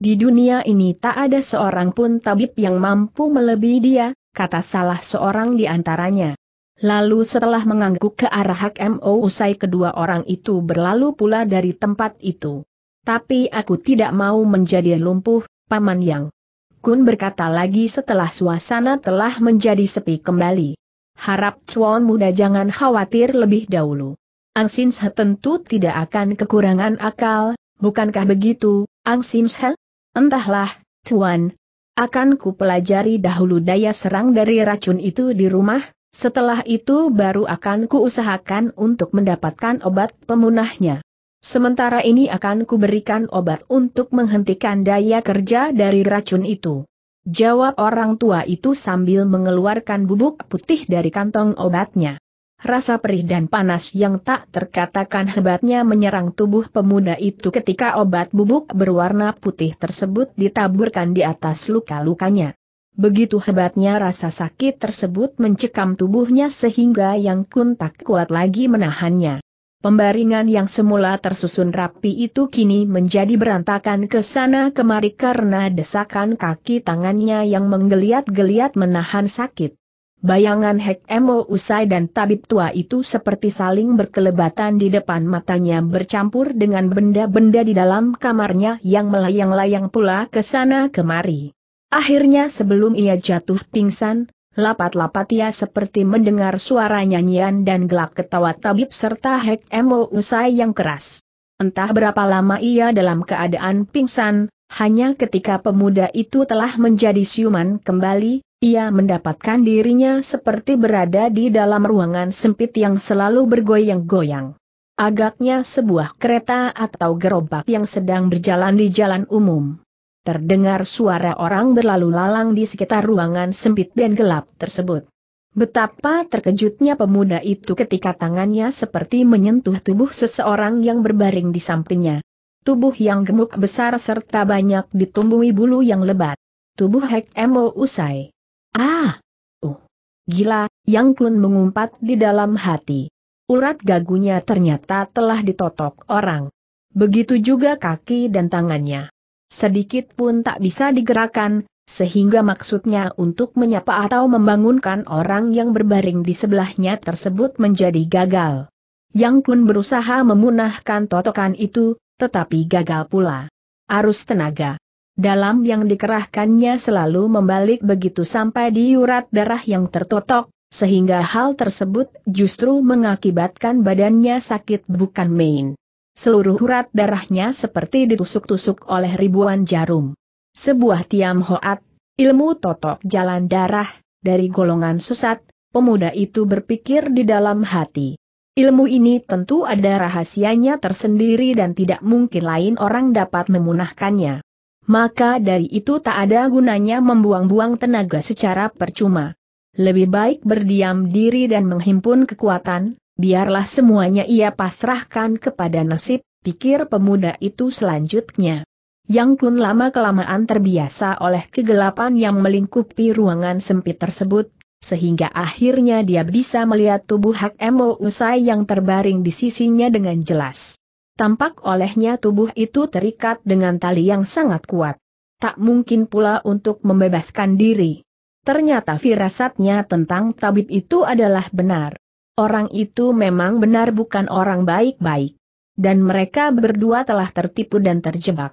Di dunia ini tak ada seorang pun tabib yang mampu melebihi dia, kata salah seorang di antaranya. Lalu setelah mengangguk ke arah HMO usai kedua orang itu berlalu pula dari tempat itu. Tapi aku tidak mau menjadi lumpuh, Paman Yang. Kun berkata lagi setelah suasana telah menjadi sepi kembali. Harap Chuan muda jangan khawatir lebih dahulu. Ang Sinshe tentu tidak akan kekurangan akal, bukankah begitu, Ang Sinshe? Entahlah, Chuan. Akan ku pelajari dahulu daya serang dari racun itu di rumah, setelah itu baru akan ku usahakan untuk mendapatkan obat pemunahnya. Sementara ini akan kuberikan obat untuk menghentikan daya kerja dari racun itu. Jawab orang tua itu sambil mengeluarkan bubuk putih dari kantong obatnya. Rasa perih dan panas yang tak terkatakan hebatnya menyerang tubuh pemuda itu ketika obat bubuk berwarna putih tersebut ditaburkan di atas luka-lukanya. Begitu hebatnya rasa sakit tersebut mencekam tubuhnya sehingga yang kun tak kuat lagi menahannya. Pembaringan yang semula tersusun rapi itu kini menjadi berantakan ke sana kemari karena desakan kaki tangannya yang menggeliat-geliat menahan sakit. Bayangan Hek Emo Usai dan tabib tua itu seperti saling berkelebatan di depan matanya bercampur dengan benda-benda di dalam kamarnya yang melayang-layang pula ke sana kemari. Akhirnya sebelum ia jatuh pingsan, Lapat-lapat ia seperti mendengar suara nyanyian dan gelak ketawa tabib serta hek emo usai yang keras. Entah berapa lama ia dalam keadaan pingsan, hanya ketika pemuda itu telah menjadi siuman kembali, ia mendapatkan dirinya seperti berada di dalam ruangan sempit yang selalu bergoyang-goyang. Agaknya sebuah kereta atau gerobak yang sedang berjalan di jalan umum terdengar suara orang berlalu lalang di sekitar ruangan sempit dan gelap tersebut. Betapa terkejutnya pemuda itu ketika tangannya seperti menyentuh tubuh seseorang yang berbaring di sampingnya. Tubuh yang gemuk besar serta banyak ditumbuhi bulu yang lebat. Tubuh Hek Emo usai. Ah! Uh! Gila, Yang Kun mengumpat di dalam hati. Urat gagunya ternyata telah ditotok orang. Begitu juga kaki dan tangannya sedikit pun tak bisa digerakkan, sehingga maksudnya untuk menyapa atau membangunkan orang yang berbaring di sebelahnya tersebut menjadi gagal. Yang pun berusaha memunahkan totokan itu, tetapi gagal pula. Arus tenaga dalam yang dikerahkannya selalu membalik begitu sampai di urat darah yang tertotok, sehingga hal tersebut justru mengakibatkan badannya sakit bukan main. Seluruh urat darahnya seperti ditusuk-tusuk oleh ribuan jarum. Sebuah tiam hoat, ilmu totok jalan darah, dari golongan susat, pemuda itu berpikir di dalam hati. Ilmu ini tentu ada rahasianya tersendiri dan tidak mungkin lain orang dapat memunahkannya. Maka dari itu tak ada gunanya membuang-buang tenaga secara percuma. Lebih baik berdiam diri dan menghimpun kekuatan, biarlah semuanya ia pasrahkan kepada nasib, pikir pemuda itu selanjutnya. Yang Kun lama-kelamaan terbiasa oleh kegelapan yang melingkupi ruangan sempit tersebut, sehingga akhirnya dia bisa melihat tubuh Hak emo Usai yang terbaring di sisinya dengan jelas. Tampak olehnya tubuh itu terikat dengan tali yang sangat kuat. Tak mungkin pula untuk membebaskan diri. Ternyata firasatnya tentang tabib itu adalah benar orang itu memang benar bukan orang baik-baik. Dan mereka berdua telah tertipu dan terjebak.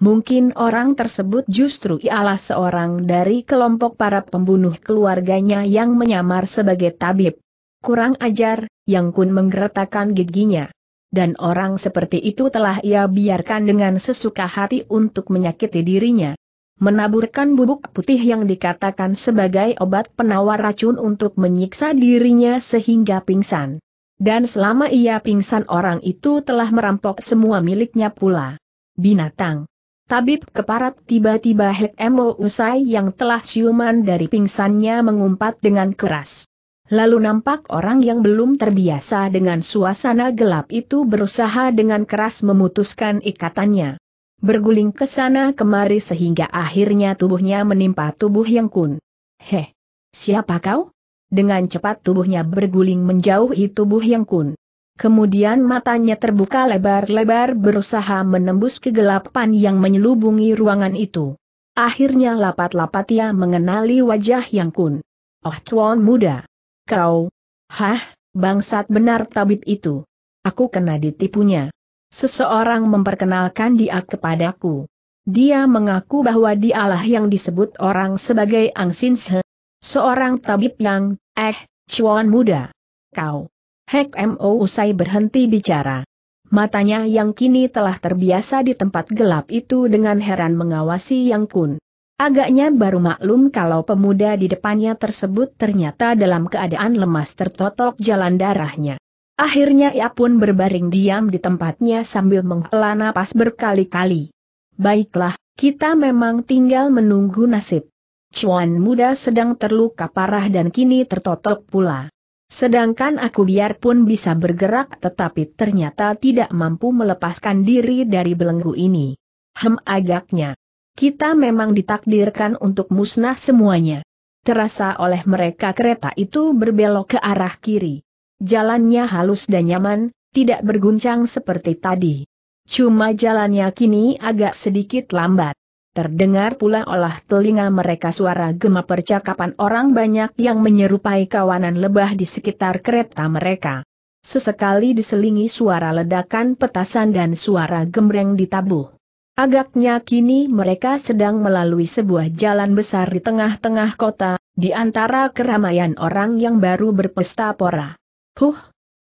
Mungkin orang tersebut justru ialah seorang dari kelompok para pembunuh keluarganya yang menyamar sebagai tabib. Kurang ajar, Yang Kun menggeretakkan giginya. Dan orang seperti itu telah ia biarkan dengan sesuka hati untuk menyakiti dirinya menaburkan bubuk putih yang dikatakan sebagai obat penawar racun untuk menyiksa dirinya sehingga pingsan. Dan selama ia pingsan orang itu telah merampok semua miliknya pula. Binatang. Tabib keparat tiba-tiba Hek Emo Usai yang telah siuman dari pingsannya mengumpat dengan keras. Lalu nampak orang yang belum terbiasa dengan suasana gelap itu berusaha dengan keras memutuskan ikatannya berguling ke sana kemari sehingga akhirnya tubuhnya menimpa tubuh yang kun. Heh! Siapa kau? Dengan cepat tubuhnya berguling menjauhi tubuh yang kun. Kemudian matanya terbuka lebar-lebar berusaha menembus kegelapan yang menyelubungi ruangan itu. Akhirnya lapat-lapat ia mengenali wajah yang kun. Oh tuan muda. Kau. Hah, bangsat benar tabib itu. Aku kena ditipunya. Seseorang memperkenalkan dia kepadaku. Dia mengaku bahwa dialah yang disebut orang sebagai Ang Sin Se, seorang tabib yang, eh, cuan muda. Kau. Hek Mo usai berhenti bicara. Matanya yang kini telah terbiasa di tempat gelap itu dengan heran mengawasi Yang Kun. Agaknya baru maklum kalau pemuda di depannya tersebut ternyata dalam keadaan lemas tertotok jalan darahnya. Akhirnya ia pun berbaring diam di tempatnya sambil menghela napas berkali-kali. Baiklah, kita memang tinggal menunggu nasib. Cuan muda sedang terluka parah dan kini tertotok pula. Sedangkan aku biarpun bisa bergerak tetapi ternyata tidak mampu melepaskan diri dari belenggu ini. Hem agaknya. Kita memang ditakdirkan untuk musnah semuanya. Terasa oleh mereka kereta itu berbelok ke arah kiri. Jalannya halus dan nyaman, tidak berguncang seperti tadi. Cuma jalannya kini agak sedikit lambat. Terdengar pula olah telinga mereka suara gema percakapan orang banyak yang menyerupai kawanan lebah di sekitar kereta mereka. Sesekali diselingi suara ledakan petasan dan suara gembreng ditabuh. Agaknya kini mereka sedang melalui sebuah jalan besar di tengah-tengah kota, di antara keramaian orang yang baru berpesta pora. Huh,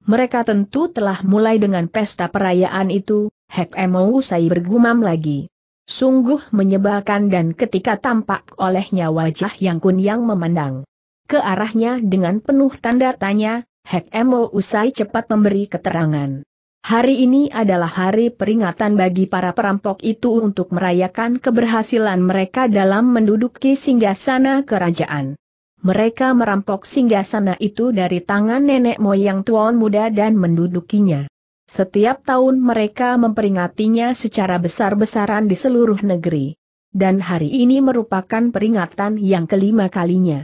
mereka tentu telah mulai dengan pesta perayaan itu, Hek Emo usai bergumam lagi. Sungguh menyebalkan dan ketika tampak olehnya wajah yang kunyang memandang ke arahnya dengan penuh tanda tanya, Hek Emo usai cepat memberi keterangan. Hari ini adalah hari peringatan bagi para perampok itu untuk merayakan keberhasilan mereka dalam menduduki singgasana kerajaan mereka merampok singgasana itu dari tangan nenek moyang tuan muda dan mendudukinya. Setiap tahun mereka memperingatinya secara besar-besaran di seluruh negeri. Dan hari ini merupakan peringatan yang kelima kalinya.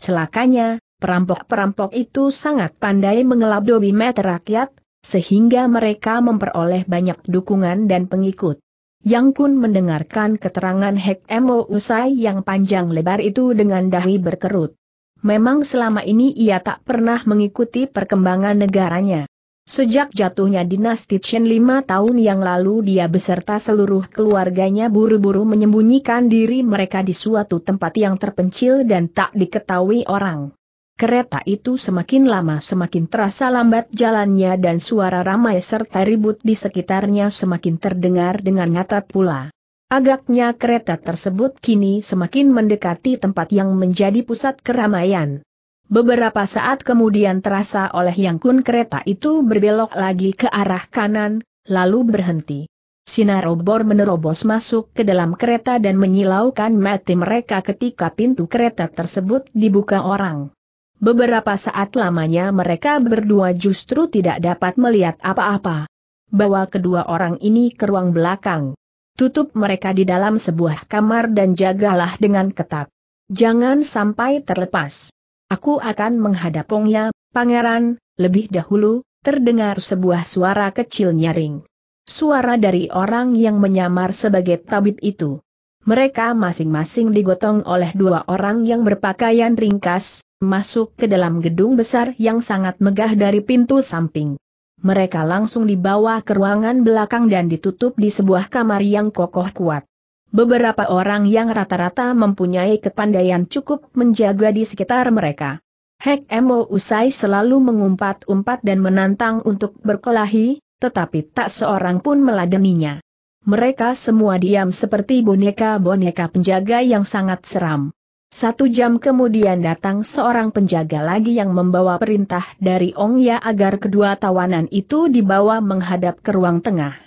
Celakanya, perampok-perampok itu sangat pandai mengelabui mata rakyat, sehingga mereka memperoleh banyak dukungan dan pengikut. Yang Kun mendengarkan keterangan Hek Emo usai yang panjang lebar itu dengan dahi berkerut. Memang selama ini ia tak pernah mengikuti perkembangan negaranya. Sejak jatuhnya dinasti Chen lima tahun yang lalu dia beserta seluruh keluarganya buru-buru menyembunyikan diri mereka di suatu tempat yang terpencil dan tak diketahui orang. Kereta itu semakin lama semakin terasa lambat jalannya dan suara ramai serta ribut di sekitarnya semakin terdengar dengan nyata pula. Agaknya kereta tersebut kini semakin mendekati tempat yang menjadi pusat keramaian. Beberapa saat kemudian terasa oleh Yang Kun kereta itu berbelok lagi ke arah kanan, lalu berhenti. Sinar obor menerobos masuk ke dalam kereta dan menyilaukan mati mereka ketika pintu kereta tersebut dibuka orang. Beberapa saat lamanya mereka berdua justru tidak dapat melihat apa-apa. Bawa kedua orang ini ke ruang belakang. Tutup mereka di dalam sebuah kamar dan jagalah dengan ketat. Jangan sampai terlepas. Aku akan menghadapongnya, pangeran, lebih dahulu, terdengar sebuah suara kecil nyaring. Suara dari orang yang menyamar sebagai tabib itu. Mereka masing-masing digotong oleh dua orang yang berpakaian ringkas, masuk ke dalam gedung besar yang sangat megah dari pintu samping. Mereka langsung dibawa ke ruangan belakang dan ditutup di sebuah kamar yang kokoh kuat. Beberapa orang yang rata-rata mempunyai kepandaian cukup menjaga di sekitar mereka. Hek Emo usai selalu mengumpat-umpat dan menantang untuk berkelahi, tetapi tak seorang pun meladeninya. Mereka semua diam seperti boneka-boneka penjaga yang sangat seram. Satu jam kemudian datang seorang penjaga lagi yang membawa perintah dari Ong Ya agar kedua tawanan itu dibawa menghadap ke ruang tengah.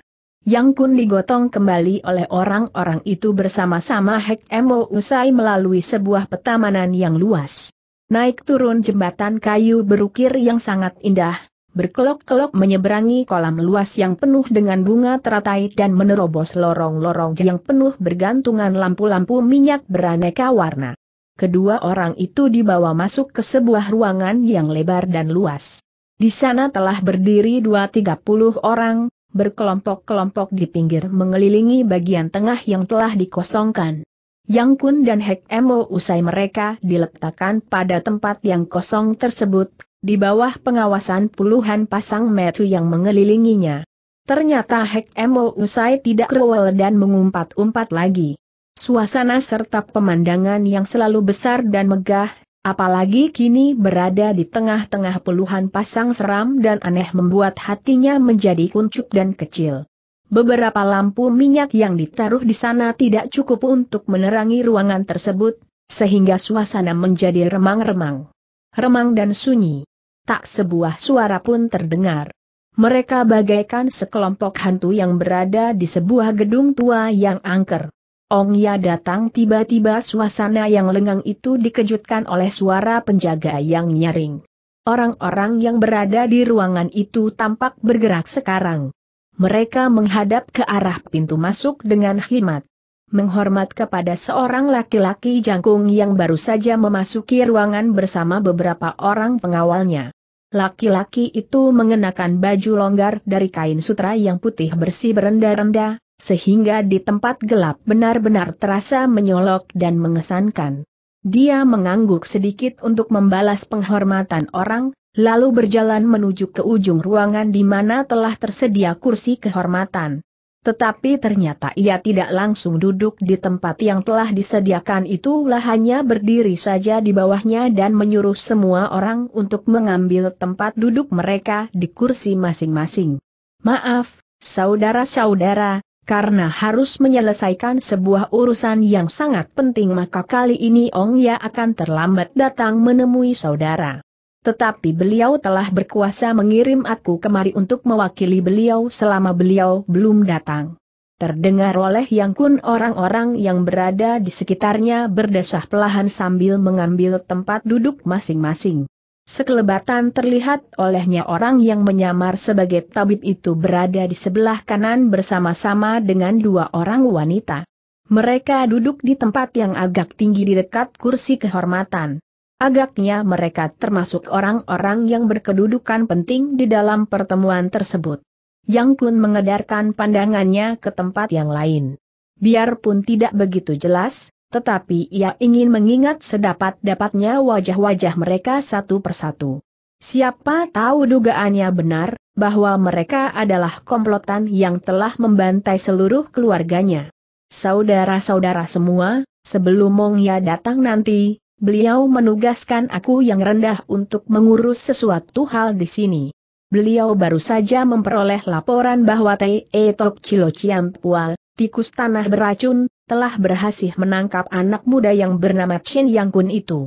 Yang Kun digotong kembali oleh orang-orang itu bersama-sama Hek Emo usai melalui sebuah petamanan yang luas. Naik turun jembatan kayu berukir yang sangat indah, berkelok-kelok menyeberangi kolam luas yang penuh dengan bunga teratai dan menerobos lorong-lorong yang penuh bergantungan lampu-lampu minyak beraneka warna. Kedua orang itu dibawa masuk ke sebuah ruangan yang lebar dan luas. Di sana telah berdiri dua tiga puluh orang, berkelompok-kelompok di pinggir mengelilingi bagian tengah yang telah dikosongkan. Yang Kun dan Hek Emo usai mereka diletakkan pada tempat yang kosong tersebut, di bawah pengawasan puluhan pasang metu yang mengelilinginya. Ternyata Hek Emo usai tidak rewel dan mengumpat-umpat lagi. Suasana serta pemandangan yang selalu besar dan megah, apalagi kini berada di tengah-tengah puluhan pasang seram dan aneh membuat hatinya menjadi kuncup dan kecil. Beberapa lampu minyak yang ditaruh di sana tidak cukup untuk menerangi ruangan tersebut, sehingga suasana menjadi remang-remang remang dan sunyi tak sebuah suara pun terdengar. Mereka bagaikan sekelompok hantu yang berada di sebuah gedung tua yang angker. Ong Ya datang tiba-tiba suasana yang lengang itu dikejutkan oleh suara penjaga yang nyaring. Orang-orang yang berada di ruangan itu tampak bergerak sekarang. Mereka menghadap ke arah pintu masuk dengan khidmat menghormat kepada seorang laki-laki jangkung yang baru saja memasuki ruangan bersama beberapa orang pengawalnya. Laki-laki itu mengenakan baju longgar dari kain sutra yang putih bersih berenda-renda, sehingga di tempat gelap benar-benar terasa menyolok dan mengesankan. Dia mengangguk sedikit untuk membalas penghormatan orang, lalu berjalan menuju ke ujung ruangan di mana telah tersedia kursi kehormatan. Tetapi ternyata ia tidak langsung duduk di tempat yang telah disediakan itulah hanya berdiri saja di bawahnya dan menyuruh semua orang untuk mengambil tempat duduk mereka di kursi masing-masing. Maaf, saudara-saudara, karena harus menyelesaikan sebuah urusan yang sangat penting maka kali ini Ong Ya akan terlambat datang menemui saudara. Tetapi beliau telah berkuasa mengirim aku kemari untuk mewakili beliau selama beliau belum datang. Terdengar oleh yang kun orang-orang yang berada di sekitarnya berdesah pelahan sambil mengambil tempat duduk masing-masing. Sekelebatan terlihat olehnya orang yang menyamar sebagai tabib itu berada di sebelah kanan bersama-sama dengan dua orang wanita. Mereka duduk di tempat yang agak tinggi di dekat kursi kehormatan. Agaknya mereka termasuk orang-orang yang berkedudukan penting di dalam pertemuan tersebut. Yang Kun mengedarkan pandangannya ke tempat yang lain. Biarpun tidak begitu jelas, tetapi ia ingin mengingat sedapat-dapatnya wajah-wajah mereka satu persatu. Siapa tahu dugaannya benar, bahwa mereka adalah komplotan yang telah membantai seluruh keluarganya. Saudara-saudara semua, sebelum Mongya datang nanti, beliau menugaskan aku yang rendah untuk mengurus sesuatu hal di sini. Beliau baru saja memperoleh laporan bahwa T.E. Tok Cilo Pual, tikus tanah beracun, telah berhasil menangkap anak muda yang bernama Chin Yang Kun itu.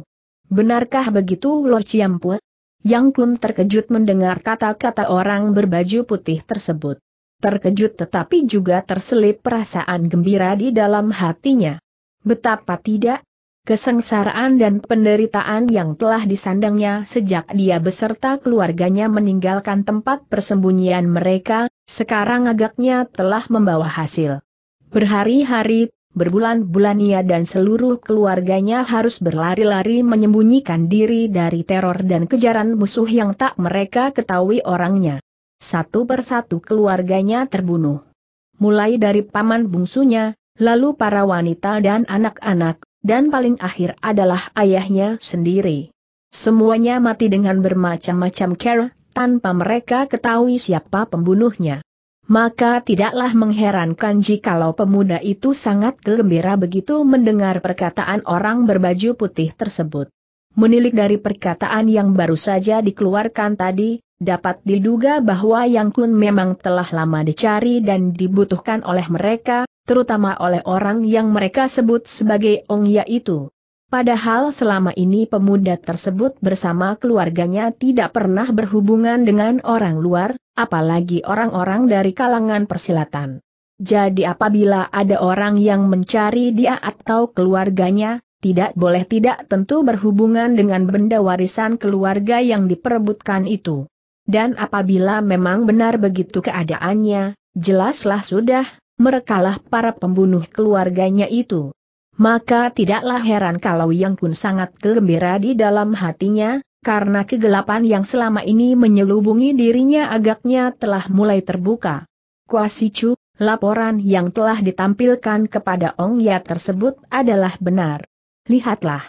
Benarkah begitu Lo Pual? Yang Kun terkejut mendengar kata-kata orang berbaju putih tersebut. Terkejut tetapi juga terselip perasaan gembira di dalam hatinya. Betapa tidak, kesengsaraan dan penderitaan yang telah disandangnya sejak dia beserta keluarganya meninggalkan tempat persembunyian mereka, sekarang agaknya telah membawa hasil. Berhari-hari, berbulan-bulan ia dan seluruh keluarganya harus berlari-lari menyembunyikan diri dari teror dan kejaran musuh yang tak mereka ketahui orangnya. Satu persatu keluarganya terbunuh. Mulai dari paman bungsunya, lalu para wanita dan anak-anak, dan paling akhir adalah ayahnya sendiri. Semuanya mati dengan bermacam-macam cara, tanpa mereka ketahui siapa pembunuhnya. Maka tidaklah mengherankan jikalau pemuda itu sangat gembira begitu mendengar perkataan orang berbaju putih tersebut. Menilik dari perkataan yang baru saja dikeluarkan tadi, Dapat diduga bahwa Yang Kun memang telah lama dicari dan dibutuhkan oleh mereka, terutama oleh orang yang mereka sebut sebagai Ong ya itu. Padahal selama ini pemuda tersebut bersama keluarganya tidak pernah berhubungan dengan orang luar, apalagi orang-orang dari kalangan persilatan. Jadi apabila ada orang yang mencari dia atau keluarganya, tidak boleh tidak tentu berhubungan dengan benda warisan keluarga yang diperebutkan itu. Dan apabila memang benar begitu keadaannya, jelaslah sudah, merekalah para pembunuh keluarganya itu. Maka tidaklah heran kalau Yang Kun sangat gembira di dalam hatinya, karena kegelapan yang selama ini menyelubungi dirinya agaknya telah mulai terbuka. Chu, laporan yang telah ditampilkan kepada Ong Ya tersebut adalah benar. Lihatlah.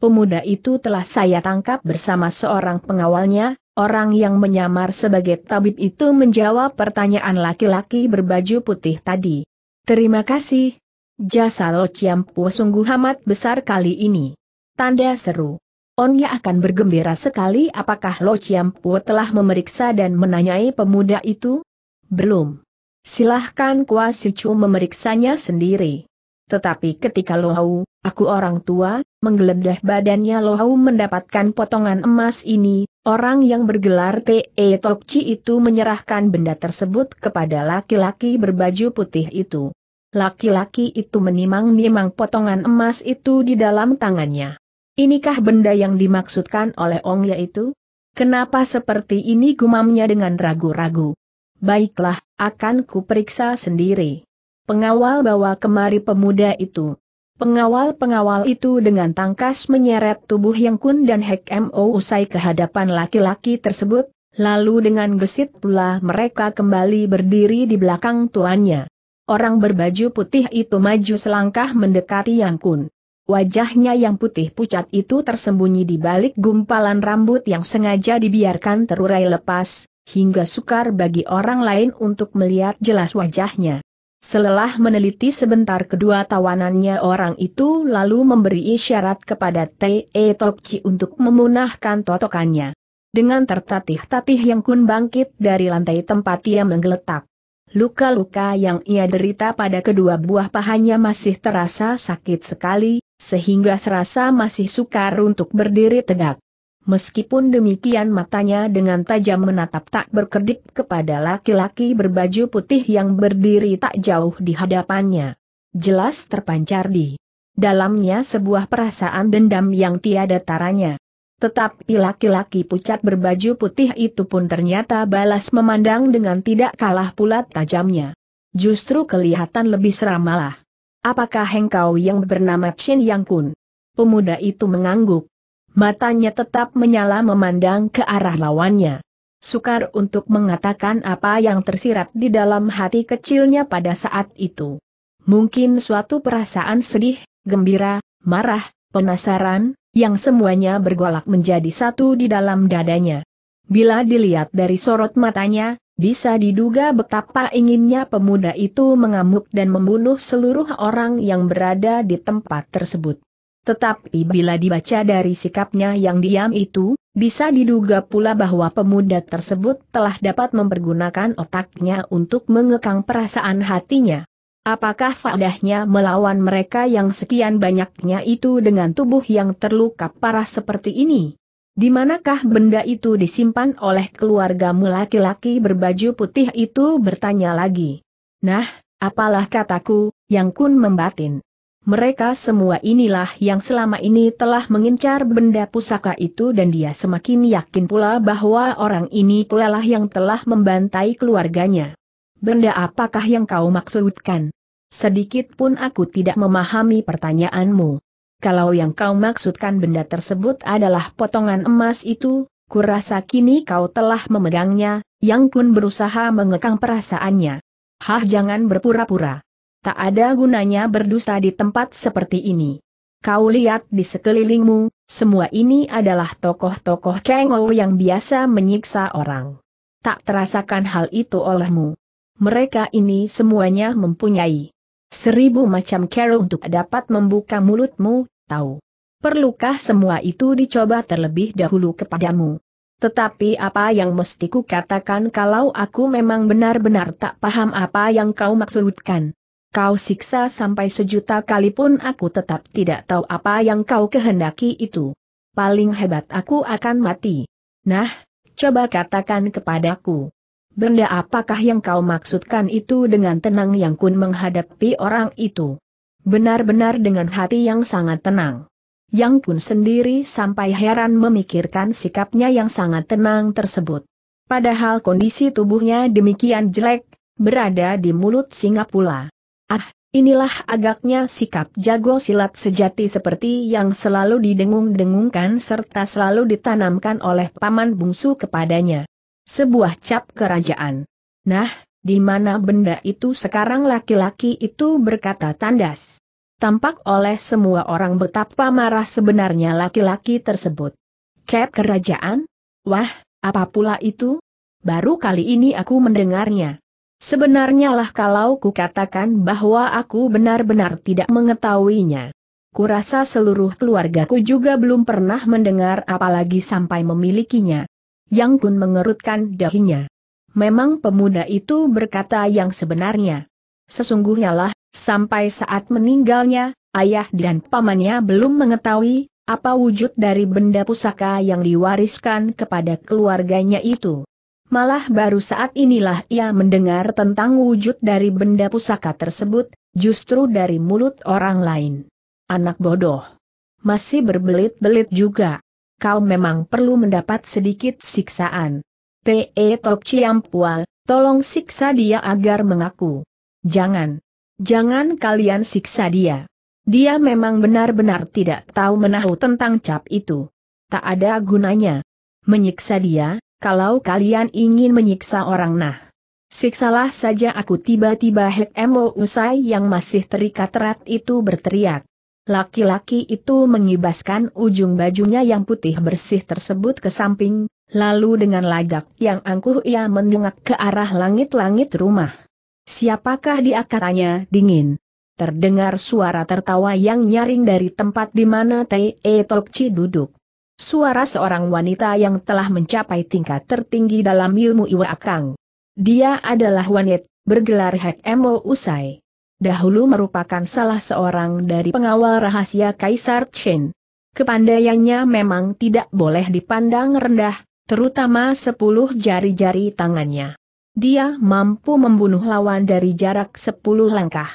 Pemuda itu telah saya tangkap bersama seorang pengawalnya, Orang yang menyamar sebagai tabib itu menjawab pertanyaan laki-laki berbaju putih tadi. Terima kasih. Jasa Lo Ciampu sungguh amat besar kali ini. Tanda seru. Onya akan bergembira sekali apakah Lo Ciampu telah memeriksa dan menanyai pemuda itu? Belum. Silahkan kuasicu memeriksanya sendiri. Tetapi ketika Lo Hau, aku orang tua, menggeledah badannya Lohau mendapatkan potongan emas ini, orang yang bergelar T.E. Tokci itu menyerahkan benda tersebut kepada laki-laki berbaju putih itu. Laki-laki itu menimang-nimang potongan emas itu di dalam tangannya. Inikah benda yang dimaksudkan oleh Ong ya itu? Kenapa seperti ini gumamnya dengan ragu-ragu? Baiklah, akan kuperiksa sendiri. Pengawal bawa kemari pemuda itu. Pengawal-pengawal itu dengan tangkas menyeret tubuh Yang Kun dan Hek Mo usai kehadapan laki-laki tersebut, lalu dengan gesit pula mereka kembali berdiri di belakang tuannya. Orang berbaju putih itu maju selangkah mendekati Yang Kun. Wajahnya yang putih pucat itu tersembunyi di balik gumpalan rambut yang sengaja dibiarkan terurai lepas, hingga sukar bagi orang lain untuk melihat jelas wajahnya. Selelah meneliti sebentar kedua tawanannya orang itu lalu memberi isyarat kepada T.E. Tokci untuk memunahkan totokannya. Dengan tertatih-tatih yang kun bangkit dari lantai tempat ia menggeletak. Luka-luka yang ia derita pada kedua buah pahanya masih terasa sakit sekali, sehingga serasa masih sukar untuk berdiri tegak. Meskipun demikian matanya dengan tajam menatap tak berkedip kepada laki-laki berbaju putih yang berdiri tak jauh di hadapannya. Jelas terpancar di dalamnya sebuah perasaan dendam yang tiada taranya. Tetapi laki-laki pucat berbaju putih itu pun ternyata balas memandang dengan tidak kalah pula tajamnya. Justru kelihatan lebih seramalah. Apakah engkau yang bernama Chin Yang Kun? Pemuda itu mengangguk. Matanya tetap menyala memandang ke arah lawannya. Sukar untuk mengatakan apa yang tersirat di dalam hati kecilnya pada saat itu. Mungkin suatu perasaan sedih, gembira, marah, penasaran, yang semuanya bergolak menjadi satu di dalam dadanya. Bila dilihat dari sorot matanya, bisa diduga betapa inginnya pemuda itu mengamuk dan membunuh seluruh orang yang berada di tempat tersebut. Tetapi bila dibaca dari sikapnya yang diam itu, bisa diduga pula bahwa pemuda tersebut telah dapat mempergunakan otaknya untuk mengekang perasaan hatinya. Apakah faedahnya melawan mereka yang sekian banyaknya itu dengan tubuh yang terluka parah seperti ini? Di manakah benda itu disimpan oleh keluargamu laki-laki berbaju putih itu bertanya lagi. Nah, apalah kataku, yang kun membatin mereka semua inilah yang selama ini telah mengincar benda pusaka itu dan dia semakin yakin pula bahwa orang ini pula lah yang telah membantai keluarganya. Benda apakah yang kau maksudkan? Sedikit pun aku tidak memahami pertanyaanmu. Kalau yang kau maksudkan benda tersebut adalah potongan emas itu, kurasa kini kau telah memegangnya, Yang Kun berusaha mengekang perasaannya. Hah jangan berpura-pura. Tak ada gunanya berdusta di tempat seperti ini. Kau lihat di sekelilingmu, semua ini adalah tokoh-tokoh Kengou yang biasa menyiksa orang. Tak terasakan hal itu olehmu. Mereka ini semuanya mempunyai seribu macam cara untuk dapat membuka mulutmu, tahu. Perlukah semua itu dicoba terlebih dahulu kepadamu? Tetapi apa yang mesti kukatakan katakan kalau aku memang benar-benar tak paham apa yang kau maksudkan? Kau siksa sampai sejuta kali pun aku tetap tidak tahu apa yang kau kehendaki itu. Paling hebat aku akan mati. Nah, coba katakan kepadaku. Benda apakah yang kau maksudkan itu dengan tenang yang kun menghadapi orang itu? Benar-benar dengan hati yang sangat tenang. Yang kun sendiri sampai heran memikirkan sikapnya yang sangat tenang tersebut. Padahal kondisi tubuhnya demikian jelek, berada di mulut singa pula. Ah, inilah agaknya sikap jago silat sejati seperti yang selalu didengung-dengungkan serta selalu ditanamkan oleh paman bungsu kepadanya. Sebuah cap kerajaan. Nah, di mana benda itu sekarang laki-laki itu berkata tandas. Tampak oleh semua orang betapa marah sebenarnya laki-laki tersebut. Cap kerajaan? Wah, apa pula itu? Baru kali ini aku mendengarnya. Sebenarnya lah kalau kukatakan bahwa aku benar-benar tidak mengetahuinya. Kurasa seluruh keluargaku juga belum pernah mendengar apalagi sampai memilikinya. Yang Kun mengerutkan dahinya. Memang pemuda itu berkata yang sebenarnya. Sesungguhnya lah, sampai saat meninggalnya, ayah dan pamannya belum mengetahui apa wujud dari benda pusaka yang diwariskan kepada keluarganya itu malah baru saat inilah ia mendengar tentang wujud dari benda pusaka tersebut, justru dari mulut orang lain. Anak bodoh. Masih berbelit-belit juga. Kau memang perlu mendapat sedikit siksaan. P.E. Tok Ciampual, tolong siksa dia agar mengaku. Jangan. Jangan kalian siksa dia. Dia memang benar-benar tidak tahu menahu tentang cap itu. Tak ada gunanya. Menyiksa dia, kalau kalian ingin menyiksa orang nah. Siksalah saja aku tiba-tiba Hek emo Usai yang masih terikat erat itu berteriak. Laki-laki itu mengibaskan ujung bajunya yang putih bersih tersebut ke samping, lalu dengan lagak yang angkuh ia mendungak ke arah langit-langit rumah. Siapakah dia katanya dingin? Terdengar suara tertawa yang nyaring dari tempat di mana Tei Tokci duduk suara seorang wanita yang telah mencapai tingkat tertinggi dalam ilmu Iwa Akang. Dia adalah wanit, bergelar Hek Emo Usai. Dahulu merupakan salah seorang dari pengawal rahasia Kaisar Chen. Kepandaiannya memang tidak boleh dipandang rendah, terutama sepuluh jari-jari tangannya. Dia mampu membunuh lawan dari jarak sepuluh langkah.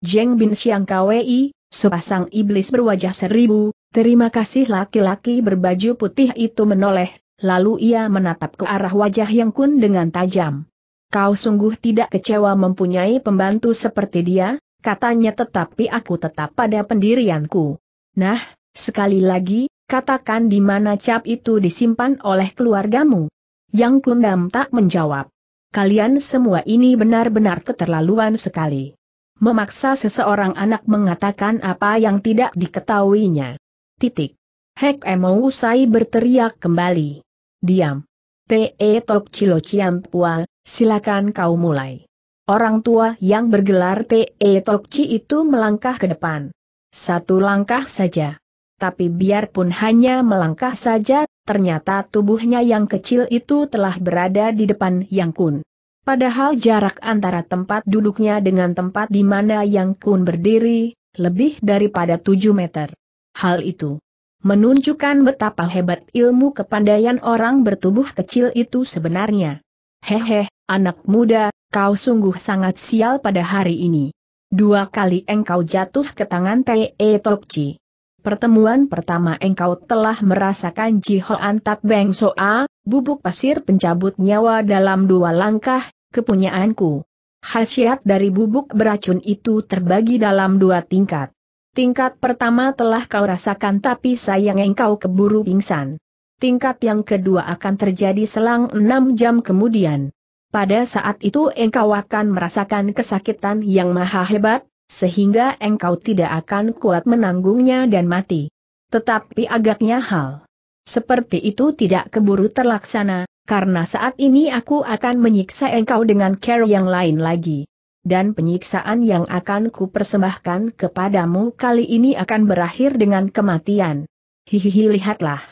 Jeng Bin Siang Kwei, sepasang iblis berwajah seribu, Terima kasih laki-laki berbaju putih itu menoleh, lalu ia menatap ke arah wajah yang kun dengan tajam. Kau sungguh tidak kecewa mempunyai pembantu seperti dia, katanya tetapi aku tetap pada pendirianku. Nah, sekali lagi, katakan di mana cap itu disimpan oleh keluargamu. Yang Kundam tak menjawab. Kalian semua ini benar-benar keterlaluan sekali. Memaksa seseorang anak mengatakan apa yang tidak diketahuinya. Titik. Hek Emo usai berteriak kembali. Diam. T.E. E Tok Cilo Ciampua, silakan kau mulai. Orang tua yang bergelar T.E. E Tokci itu melangkah ke depan. Satu langkah saja. Tapi biarpun hanya melangkah saja, ternyata tubuhnya yang kecil itu telah berada di depan Yang Kun. Padahal jarak antara tempat duduknya dengan tempat di mana Yang Kun berdiri, lebih daripada tujuh meter. Hal itu menunjukkan betapa hebat ilmu kepandaian orang bertubuh kecil itu sebenarnya. Hehe, anak muda, kau sungguh sangat sial pada hari ini. Dua kali engkau jatuh ke tangan T.E. Tokci. Pertemuan pertama engkau telah merasakan Jihoan Tat Beng Soa, bubuk pasir pencabut nyawa dalam dua langkah, kepunyaanku. Khasiat dari bubuk beracun itu terbagi dalam dua tingkat. Tingkat pertama telah kau rasakan tapi sayang engkau keburu pingsan. Tingkat yang kedua akan terjadi selang enam jam kemudian. Pada saat itu engkau akan merasakan kesakitan yang maha hebat, sehingga engkau tidak akan kuat menanggungnya dan mati. Tetapi agaknya hal seperti itu tidak keburu terlaksana, karena saat ini aku akan menyiksa engkau dengan care yang lain lagi dan penyiksaan yang akan kupersembahkan kepadamu kali ini akan berakhir dengan kematian. Hihihi lihatlah.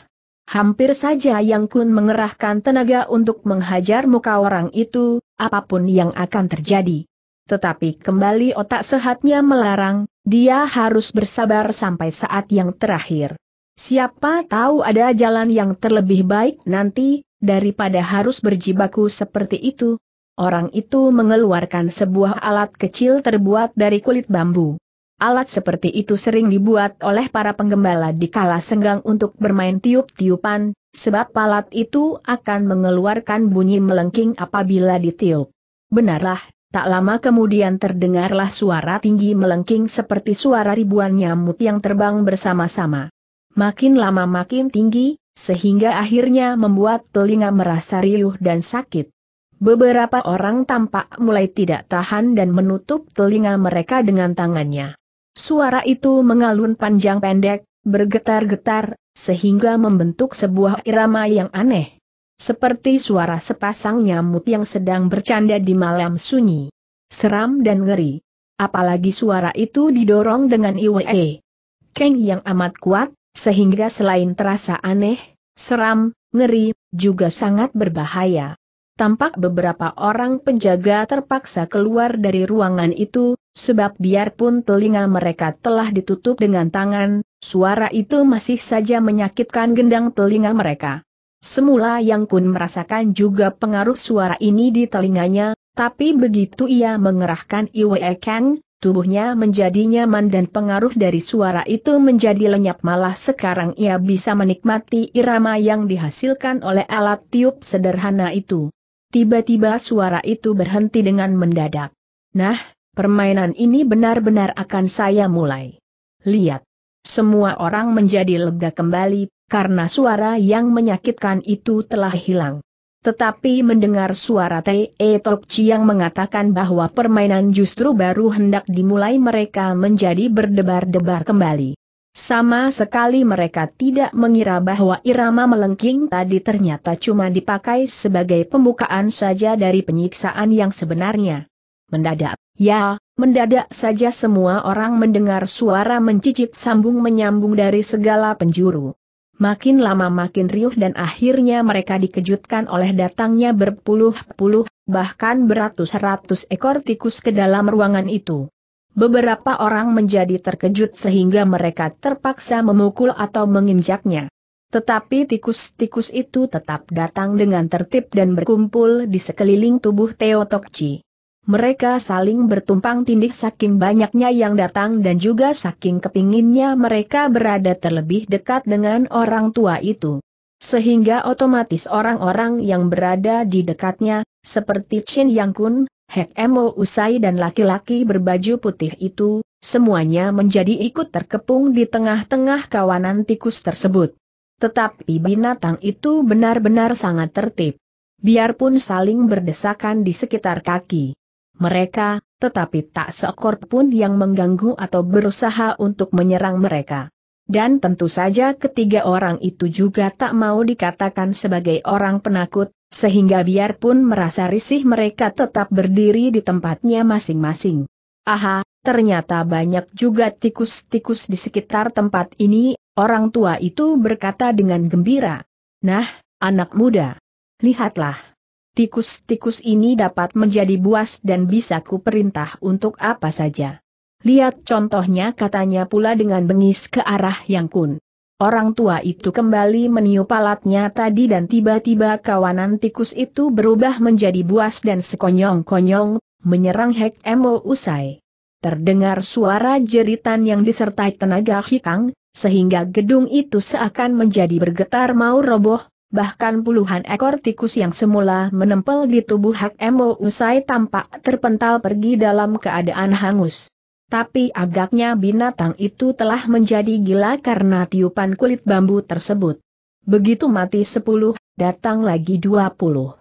Hampir saja Yang Kun mengerahkan tenaga untuk menghajar muka orang itu, apapun yang akan terjadi. Tetapi kembali otak sehatnya melarang, dia harus bersabar sampai saat yang terakhir. Siapa tahu ada jalan yang terlebih baik nanti, daripada harus berjibaku seperti itu, orang itu mengeluarkan sebuah alat kecil terbuat dari kulit bambu. Alat seperti itu sering dibuat oleh para penggembala di kala senggang untuk bermain tiup-tiupan, sebab alat itu akan mengeluarkan bunyi melengking apabila ditiup. Benarlah, tak lama kemudian terdengarlah suara tinggi melengking seperti suara ribuan nyamuk yang terbang bersama-sama. Makin lama makin tinggi, sehingga akhirnya membuat telinga merasa riuh dan sakit. Beberapa orang tampak mulai tidak tahan dan menutup telinga mereka dengan tangannya. Suara itu mengalun panjang pendek, bergetar-getar, sehingga membentuk sebuah irama yang aneh. Seperti suara sepasang nyamuk yang sedang bercanda di malam sunyi. Seram dan ngeri. Apalagi suara itu didorong dengan Iwe. Keng yang amat kuat, sehingga selain terasa aneh, seram, ngeri, juga sangat berbahaya tampak beberapa orang penjaga terpaksa keluar dari ruangan itu, sebab biarpun telinga mereka telah ditutup dengan tangan, suara itu masih saja menyakitkan gendang telinga mereka. Semula Yang Kun merasakan juga pengaruh suara ini di telinganya, tapi begitu ia mengerahkan Iwe Kang, tubuhnya menjadi nyaman dan pengaruh dari suara itu menjadi lenyap malah sekarang ia bisa menikmati irama yang dihasilkan oleh alat tiup sederhana itu. Tiba-tiba suara itu berhenti dengan mendadak. Nah, permainan ini benar-benar akan saya mulai. Lihat. Semua orang menjadi lega kembali, karena suara yang menyakitkan itu telah hilang. Tetapi mendengar suara Te Tokci yang mengatakan bahwa permainan justru baru hendak dimulai mereka menjadi berdebar-debar kembali. Sama sekali mereka tidak mengira bahwa irama melengking tadi ternyata cuma dipakai sebagai pembukaan saja dari penyiksaan yang sebenarnya. Mendadak, ya, mendadak saja semua orang mendengar suara mencicip sambung menyambung dari segala penjuru. Makin lama makin riuh dan akhirnya mereka dikejutkan oleh datangnya berpuluh-puluh, bahkan beratus-ratus ekor tikus ke dalam ruangan itu. Beberapa orang menjadi terkejut sehingga mereka terpaksa memukul atau menginjaknya. Tetapi tikus-tikus itu tetap datang dengan tertib dan berkumpul di sekeliling tubuh Teotokci. Mereka saling bertumpang tindih saking banyaknya yang datang dan juga saking kepinginnya mereka berada terlebih dekat dengan orang tua itu. Sehingga otomatis orang-orang yang berada di dekatnya, seperti Chin Yang Kun, Hek Emo Usai dan laki-laki berbaju putih itu, semuanya menjadi ikut terkepung di tengah-tengah kawanan tikus tersebut. Tetapi binatang itu benar-benar sangat tertib. Biarpun saling berdesakan di sekitar kaki mereka, tetapi tak seekor pun yang mengganggu atau berusaha untuk menyerang mereka. Dan tentu saja ketiga orang itu juga tak mau dikatakan sebagai orang penakut, sehingga biarpun merasa risih mereka tetap berdiri di tempatnya masing-masing. Aha, ternyata banyak juga tikus-tikus di sekitar tempat ini, orang tua itu berkata dengan gembira. Nah, anak muda, lihatlah. Tikus-tikus ini dapat menjadi buas dan bisa kuperintah untuk apa saja. Lihat contohnya katanya pula dengan bengis ke arah Yang Kun. Orang tua itu kembali meniup alatnya tadi dan tiba-tiba kawanan tikus itu berubah menjadi buas dan sekonyong-konyong, menyerang Hek Emo usai. Terdengar suara jeritan yang disertai tenaga hikang, sehingga gedung itu seakan menjadi bergetar mau roboh, bahkan puluhan ekor tikus yang semula menempel di tubuh Hek Emo usai tampak terpental pergi dalam keadaan hangus tapi agaknya binatang itu telah menjadi gila karena tiupan kulit bambu tersebut. Begitu mati sepuluh, datang lagi dua puluh.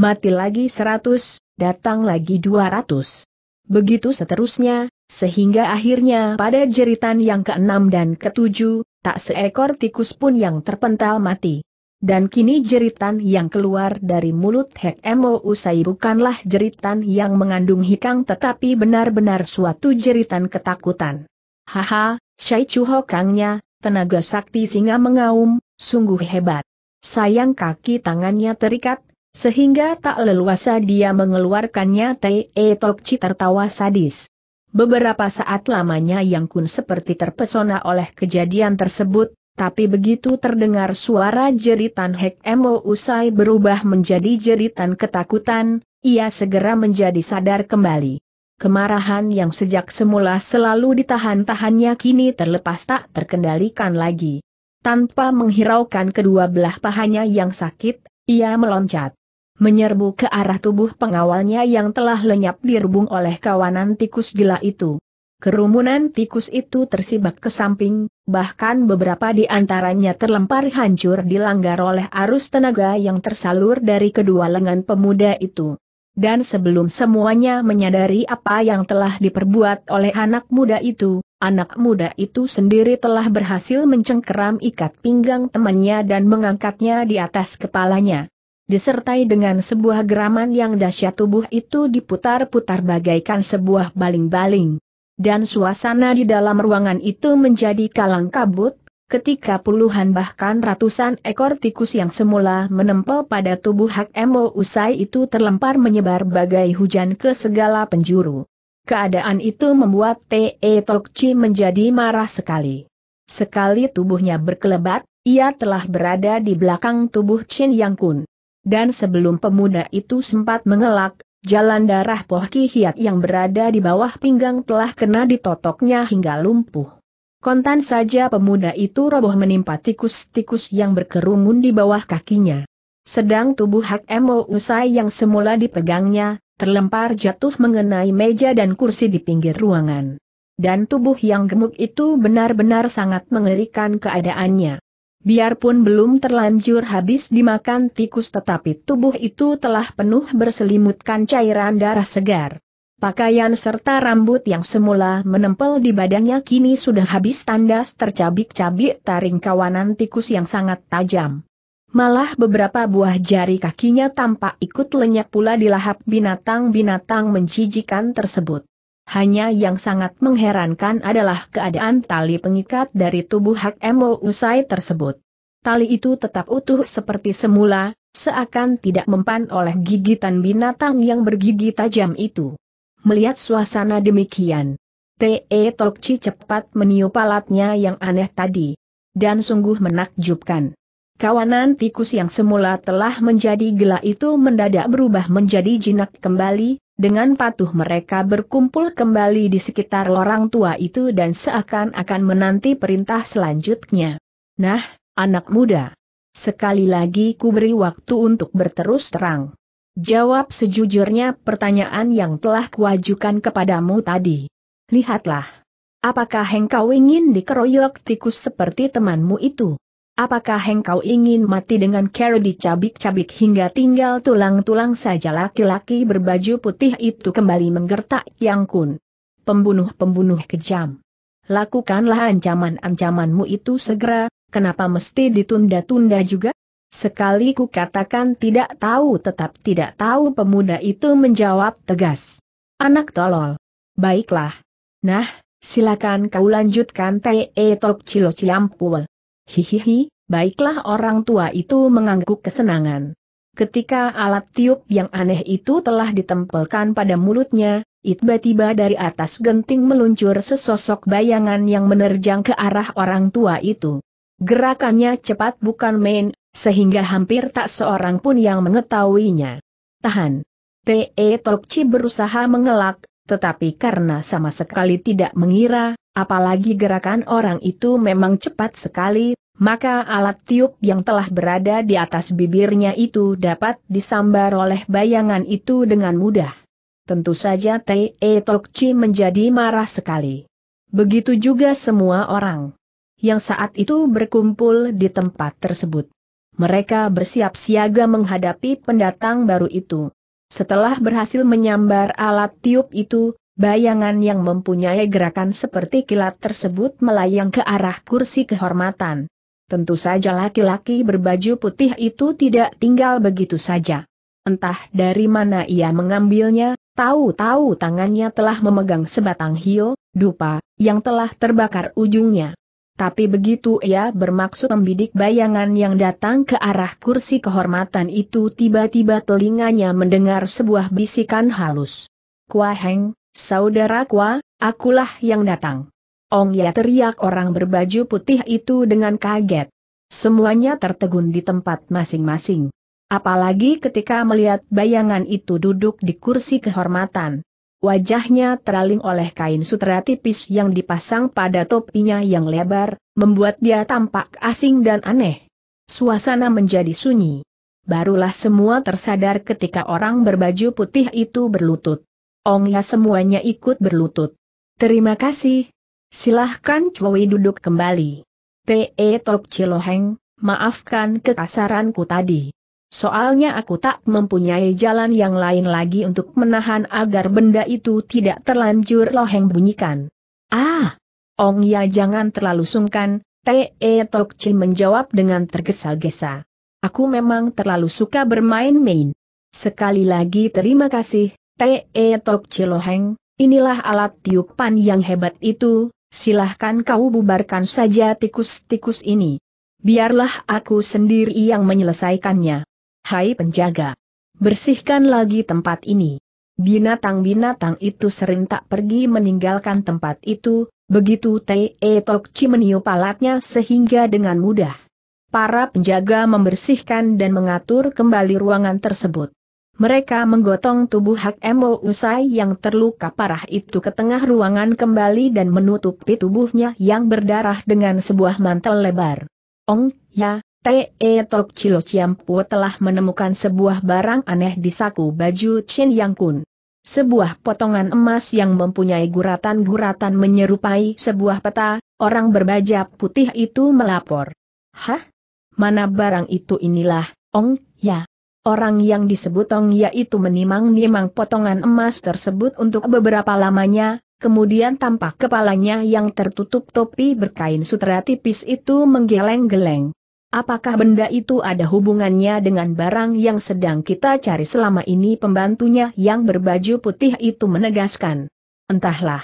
Mati lagi seratus, datang lagi dua ratus. Begitu seterusnya, sehingga akhirnya pada jeritan yang keenam dan ketujuh, tak seekor tikus pun yang terpental mati. Dan kini jeritan yang keluar dari mulut Hek Emo Usai bukanlah jeritan yang mengandung hikang tetapi benar-benar suatu jeritan ketakutan. Haha, Syai kangnya, tenaga sakti singa mengaum, sungguh hebat. Sayang kaki tangannya terikat, sehingga tak leluasa dia mengeluarkannya Te e Tokci tertawa sadis. Beberapa saat lamanya Yang Kun seperti terpesona oleh kejadian tersebut, tapi begitu terdengar suara jeritan Hek Emo usai berubah menjadi jeritan ketakutan, ia segera menjadi sadar kembali. Kemarahan yang sejak semula selalu ditahan-tahannya kini terlepas tak terkendalikan lagi. Tanpa menghiraukan kedua belah pahanya yang sakit, ia meloncat menyerbu ke arah tubuh pengawalnya yang telah lenyap dirubung oleh kawanan tikus gila itu. Kerumunan tikus itu tersibak ke samping, bahkan beberapa di antaranya terlempar hancur dilanggar oleh arus tenaga yang tersalur dari kedua lengan pemuda itu. Dan sebelum semuanya menyadari apa yang telah diperbuat oleh anak muda itu, anak muda itu sendiri telah berhasil mencengkeram ikat pinggang temannya dan mengangkatnya di atas kepalanya. Disertai dengan sebuah geraman yang dahsyat tubuh itu diputar-putar bagaikan sebuah baling-baling. Dan suasana di dalam ruangan itu menjadi kalang kabut, ketika puluhan bahkan ratusan ekor tikus yang semula menempel pada tubuh Hak Emo usai itu terlempar menyebar bagai hujan ke segala penjuru. Keadaan itu membuat T.E. Tokci menjadi marah sekali. Sekali tubuhnya berkelebat, ia telah berada di belakang tubuh Chin Yang Kun. Dan sebelum pemuda itu sempat mengelak, Jalan darah Poh Ki Hiat yang berada di bawah pinggang telah kena ditotoknya hingga lumpuh. Kontan saja pemuda itu roboh menimpa tikus-tikus yang berkerumun di bawah kakinya. Sedang tubuh Hak Emo Usai yang semula dipegangnya, terlempar jatuh mengenai meja dan kursi di pinggir ruangan. Dan tubuh yang gemuk itu benar-benar sangat mengerikan keadaannya. Biarpun belum terlanjur habis dimakan tikus tetapi tubuh itu telah penuh berselimutkan cairan darah segar. Pakaian serta rambut yang semula menempel di badannya kini sudah habis tandas tercabik-cabik taring kawanan tikus yang sangat tajam. Malah beberapa buah jari kakinya tampak ikut lenyap pula di lahap binatang-binatang menjijikan tersebut. Hanya yang sangat mengherankan adalah keadaan tali pengikat dari tubuh Hak Mo usai tersebut. Tali itu tetap utuh seperti semula, seakan tidak mempan oleh gigitan binatang yang bergigi tajam itu. Melihat suasana demikian, T.E. Tokci cepat meniup alatnya yang aneh tadi. Dan sungguh menakjubkan. Kawanan tikus yang semula telah menjadi gelap itu mendadak berubah menjadi jinak kembali, dengan patuh mereka berkumpul kembali di sekitar orang tua itu dan seakan-akan menanti perintah selanjutnya. Nah, anak muda. Sekali lagi ku beri waktu untuk berterus terang. Jawab sejujurnya pertanyaan yang telah kuajukan kepadamu tadi. Lihatlah. Apakah engkau ingin dikeroyok tikus seperti temanmu itu? Apakah engkau ingin mati dengan cara dicabik-cabik hingga tinggal tulang-tulang saja laki-laki berbaju putih itu kembali menggertak Yang Kun. Pembunuh-pembunuh kejam. Lakukanlah ancaman-ancamanmu itu segera, kenapa mesti ditunda-tunda juga? Sekali ku katakan tidak tahu tetap tidak tahu pemuda itu menjawab tegas. Anak tolol. Baiklah. Nah, silakan kau lanjutkan T.E. Tok Cilo Ciampul. Hihihi, baiklah orang tua itu mengangguk kesenangan. Ketika alat tiup yang aneh itu telah ditempelkan pada mulutnya, tiba-tiba dari atas genting meluncur sesosok bayangan yang menerjang ke arah orang tua itu. Gerakannya cepat bukan main, sehingga hampir tak seorang pun yang mengetahuinya. Tahan. T.E. Tokci berusaha mengelak, tetapi karena sama sekali tidak mengira, apalagi gerakan orang itu memang cepat sekali, maka alat tiup yang telah berada di atas bibirnya itu dapat disambar oleh bayangan itu dengan mudah. Tentu saja Tei e Tokchi menjadi marah sekali. Begitu juga semua orang yang saat itu berkumpul di tempat tersebut. Mereka bersiap siaga menghadapi pendatang baru itu. Setelah berhasil menyambar alat tiup itu, bayangan yang mempunyai gerakan seperti kilat tersebut melayang ke arah kursi kehormatan. Tentu saja laki-laki berbaju putih itu tidak tinggal begitu saja. Entah dari mana ia mengambilnya, tahu-tahu tangannya telah memegang sebatang hio, dupa, yang telah terbakar ujungnya. Tapi begitu ia bermaksud membidik bayangan yang datang ke arah kursi kehormatan itu tiba-tiba telinganya mendengar sebuah bisikan halus. Kwa Heng, saudara Kwa, akulah yang datang. Ong Ya teriak orang berbaju putih itu dengan kaget. Semuanya tertegun di tempat masing-masing. Apalagi ketika melihat bayangan itu duduk di kursi kehormatan. Wajahnya teraling oleh kain sutra tipis yang dipasang pada topinya yang lebar, membuat dia tampak asing dan aneh. Suasana menjadi sunyi. Barulah semua tersadar ketika orang berbaju putih itu berlutut. Ong ya, semuanya ikut berlutut. Terima kasih. Silahkan Choi duduk kembali. T.E. Tok Ciloheng, maafkan kekasaranku tadi. Soalnya aku tak mempunyai jalan yang lain lagi untuk menahan agar benda itu tidak terlanjur loheng bunyikan. Ah! Ong ya jangan terlalu sungkan, Te e Tok Chi menjawab dengan tergesa-gesa. Aku memang terlalu suka bermain-main. Sekali lagi terima kasih, Te e Tok Chi Loheng, inilah alat tiupan yang hebat itu, silahkan kau bubarkan saja tikus-tikus ini. Biarlah aku sendiri yang menyelesaikannya. Hai penjaga! Bersihkan lagi tempat ini. Binatang-binatang itu sering tak pergi meninggalkan tempat itu, begitu Te e Tokci meniup alatnya sehingga dengan mudah. Para penjaga membersihkan dan mengatur kembali ruangan tersebut. Mereka menggotong tubuh Hak Emo Usai yang terluka parah itu ke tengah ruangan kembali dan menutupi tubuhnya yang berdarah dengan sebuah mantel lebar. Ong, ya, T.E. Tok Cilo Ciampu telah menemukan sebuah barang aneh di saku baju Chin Yang Kun. Sebuah potongan emas yang mempunyai guratan-guratan menyerupai sebuah peta, orang berbaja putih itu melapor. Hah? Mana barang itu inilah, Ong, ya. Orang yang disebut Ong Ya itu menimang-nimang potongan emas tersebut untuk beberapa lamanya, kemudian tampak kepalanya yang tertutup topi berkain sutra tipis itu menggeleng-geleng. Apakah benda itu ada hubungannya dengan barang yang sedang kita cari selama ini pembantunya yang berbaju putih itu menegaskan. Entahlah.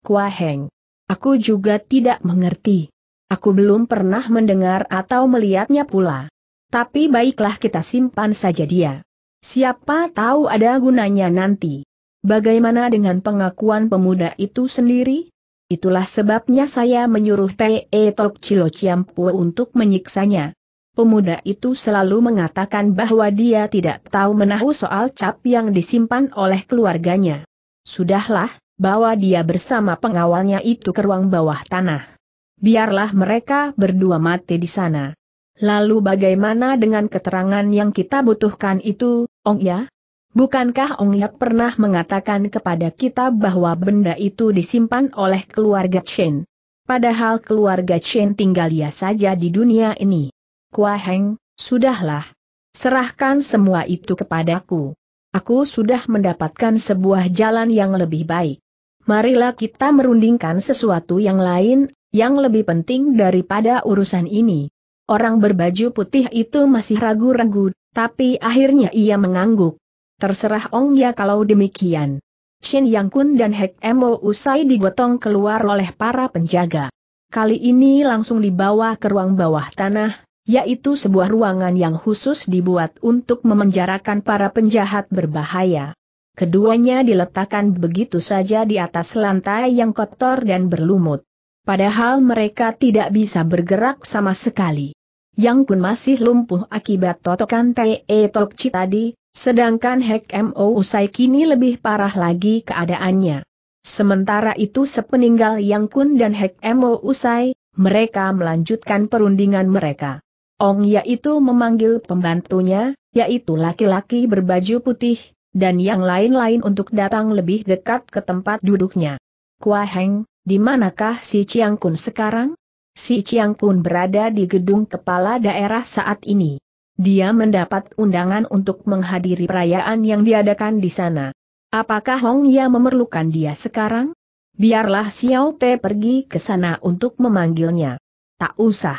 Kuaheng. Aku juga tidak mengerti. Aku belum pernah mendengar atau melihatnya pula. Tapi baiklah kita simpan saja dia. Siapa tahu ada gunanya nanti. Bagaimana dengan pengakuan pemuda itu sendiri? Itulah sebabnya saya menyuruh Te Tok Cilo Ciampu untuk menyiksanya. Pemuda itu selalu mengatakan bahwa dia tidak tahu menahu soal cap yang disimpan oleh keluarganya. Sudahlah, bawa dia bersama pengawalnya itu ke ruang bawah tanah. Biarlah mereka berdua mati di sana. Lalu bagaimana dengan keterangan yang kita butuhkan itu, Ong ya? Bukankah Ong Yat pernah mengatakan kepada kita bahwa benda itu disimpan oleh keluarga Chen? Padahal keluarga Chen tinggal ya saja di dunia ini. Kua Heng, sudahlah. Serahkan semua itu kepadaku. Aku sudah mendapatkan sebuah jalan yang lebih baik. Marilah kita merundingkan sesuatu yang lain, yang lebih penting daripada urusan ini. Orang berbaju putih itu masih ragu-ragu, tapi akhirnya ia mengangguk. Terserah Ong Ya kalau demikian. Shin Yang Kun dan Hek Emo usai digotong keluar oleh para penjaga. Kali ini langsung dibawa ke ruang bawah tanah, yaitu sebuah ruangan yang khusus dibuat untuk memenjarakan para penjahat berbahaya. Keduanya diletakkan begitu saja di atas lantai yang kotor dan berlumut. Padahal mereka tidak bisa bergerak sama sekali. Yang Kun masih lumpuh akibat totokan T.E. Tokci tadi, Sedangkan Hek Mo Usai kini lebih parah lagi keadaannya. Sementara itu sepeninggal Yang Kun dan Hek Mo Usai, mereka melanjutkan perundingan mereka. Ong yaitu memanggil pembantunya, yaitu laki-laki berbaju putih, dan yang lain-lain untuk datang lebih dekat ke tempat duduknya. Kua Heng, di manakah si Chiang Kun sekarang? Si Chiang Kun berada di gedung kepala daerah saat ini. Dia mendapat undangan untuk menghadiri perayaan yang diadakan di sana. Apakah Hong Ya memerlukan dia sekarang? Biarlah Xiao Pe pergi ke sana untuk memanggilnya. Tak usah.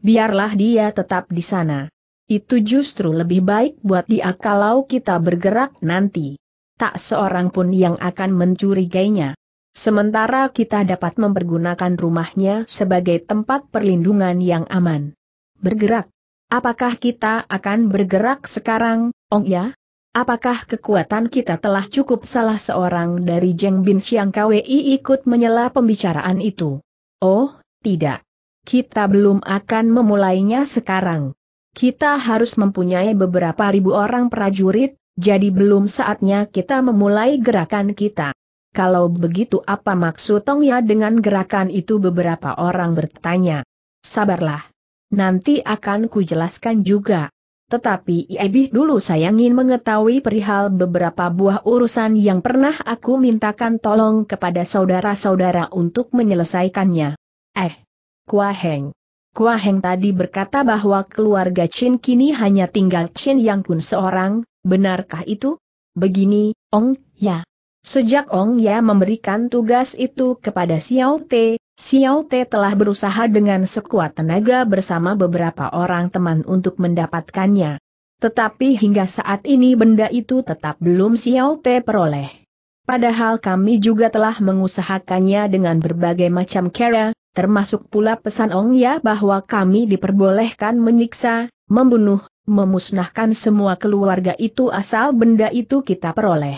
Biarlah dia tetap di sana. Itu justru lebih baik buat dia kalau kita bergerak nanti. Tak seorang pun yang akan mencurigainya. Sementara kita dapat mempergunakan rumahnya sebagai tempat perlindungan yang aman. Bergerak. Apakah kita akan bergerak sekarang, Ong oh Ya? Apakah kekuatan kita telah cukup salah seorang dari Jeng Bin Siang KWI ikut menyela pembicaraan itu? Oh, tidak. Kita belum akan memulainya sekarang. Kita harus mempunyai beberapa ribu orang prajurit, jadi belum saatnya kita memulai gerakan kita. Kalau begitu apa maksud Tong Ya dengan gerakan itu beberapa orang bertanya. Sabarlah. Nanti akan kujelaskan juga. Tetapi lebih dulu saya ingin mengetahui perihal beberapa buah urusan yang pernah aku mintakan tolong kepada saudara-saudara untuk menyelesaikannya. Eh, Kua Heng, Kua Heng tadi berkata bahwa keluarga Chin kini hanya tinggal Chin Yang Kun seorang, benarkah itu? Begini, Ong Ya. Sejak Ong Ya memberikan tugas itu kepada Xiao Te, Xiao Te telah berusaha dengan sekuat tenaga bersama beberapa orang teman untuk mendapatkannya. Tetapi hingga saat ini benda itu tetap belum Xiao Te peroleh. Padahal kami juga telah mengusahakannya dengan berbagai macam cara, termasuk pula pesan Ong Ya bahwa kami diperbolehkan menyiksa, membunuh, memusnahkan semua keluarga itu asal benda itu kita peroleh.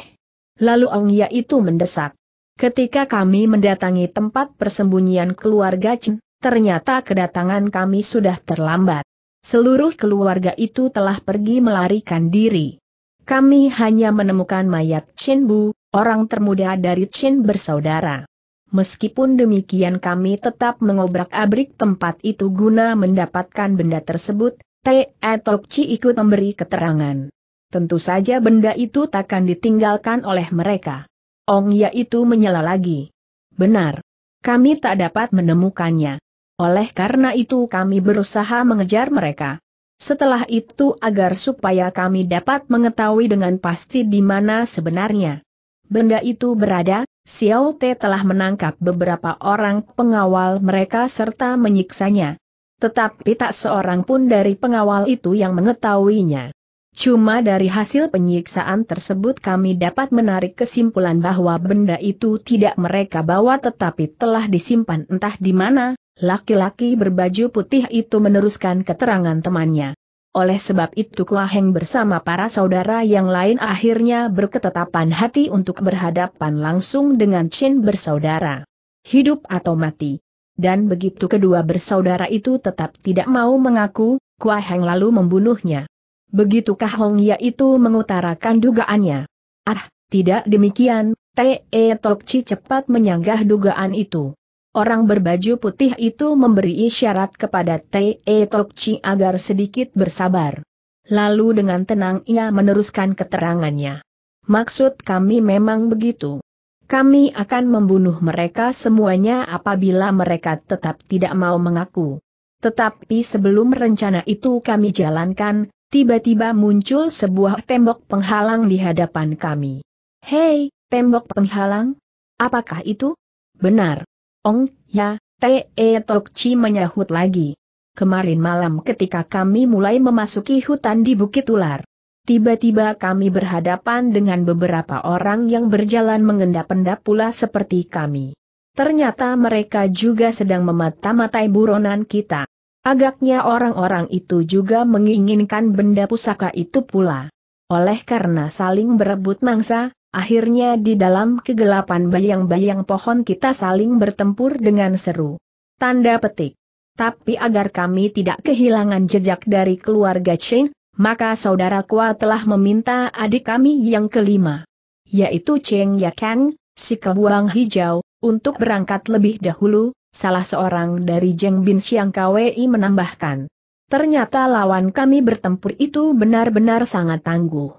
Lalu Ong Ya itu mendesak. Ketika kami mendatangi tempat persembunyian keluarga Chen, ternyata kedatangan kami sudah terlambat. Seluruh keluarga itu telah pergi melarikan diri. Kami hanya menemukan mayat Chen Bu, orang termuda dari Chen bersaudara. Meskipun demikian kami tetap mengobrak-abrik tempat itu guna mendapatkan benda tersebut, Te Tokci ikut memberi keterangan. Tentu saja benda itu takkan ditinggalkan oleh mereka. Ong Ya itu menyela lagi. Benar. Kami tak dapat menemukannya. Oleh karena itu kami berusaha mengejar mereka. Setelah itu agar supaya kami dapat mengetahui dengan pasti di mana sebenarnya benda itu berada, Xiao Te telah menangkap beberapa orang pengawal mereka serta menyiksanya. Tetapi tak seorang pun dari pengawal itu yang mengetahuinya. Cuma dari hasil penyiksaan tersebut kami dapat menarik kesimpulan bahwa benda itu tidak mereka bawa tetapi telah disimpan entah di mana, laki-laki berbaju putih itu meneruskan keterangan temannya. Oleh sebab itu Kuaheng bersama para saudara yang lain akhirnya berketetapan hati untuk berhadapan langsung dengan Chin bersaudara. Hidup atau mati. Dan begitu kedua bersaudara itu tetap tidak mau mengaku, Kuaheng lalu membunuhnya. Begitukah Hong Ya itu mengutarakan dugaannya? Ah, tidak demikian, Te Tokci cepat menyanggah dugaan itu. Orang berbaju putih itu memberi isyarat kepada Te Tokci agar sedikit bersabar. Lalu dengan tenang ia meneruskan keterangannya. Maksud kami memang begitu. Kami akan membunuh mereka semuanya apabila mereka tetap tidak mau mengaku. Tetapi sebelum rencana itu kami jalankan, Tiba-tiba muncul sebuah tembok penghalang di hadapan kami. Hei, tembok penghalang? Apakah itu? Benar. Ong, ya, Te e Tokci menyahut lagi. Kemarin malam ketika kami mulai memasuki hutan di Bukit Ular. Tiba-tiba kami berhadapan dengan beberapa orang yang berjalan mengendap-endap pula seperti kami. Ternyata mereka juga sedang memata-matai buronan kita. Agaknya orang-orang itu juga menginginkan benda pusaka itu pula. Oleh karena saling berebut mangsa, akhirnya di dalam kegelapan bayang-bayang pohon kita saling bertempur dengan seru. Tanda petik. Tapi agar kami tidak kehilangan jejak dari keluarga Chen, maka saudara Kua telah meminta adik kami yang kelima, yaitu Cheng Yakan, si kebuang hijau, untuk berangkat lebih dahulu, Salah seorang dari Jeng Bin Siang KWI menambahkan. Ternyata lawan kami bertempur itu benar-benar sangat tangguh.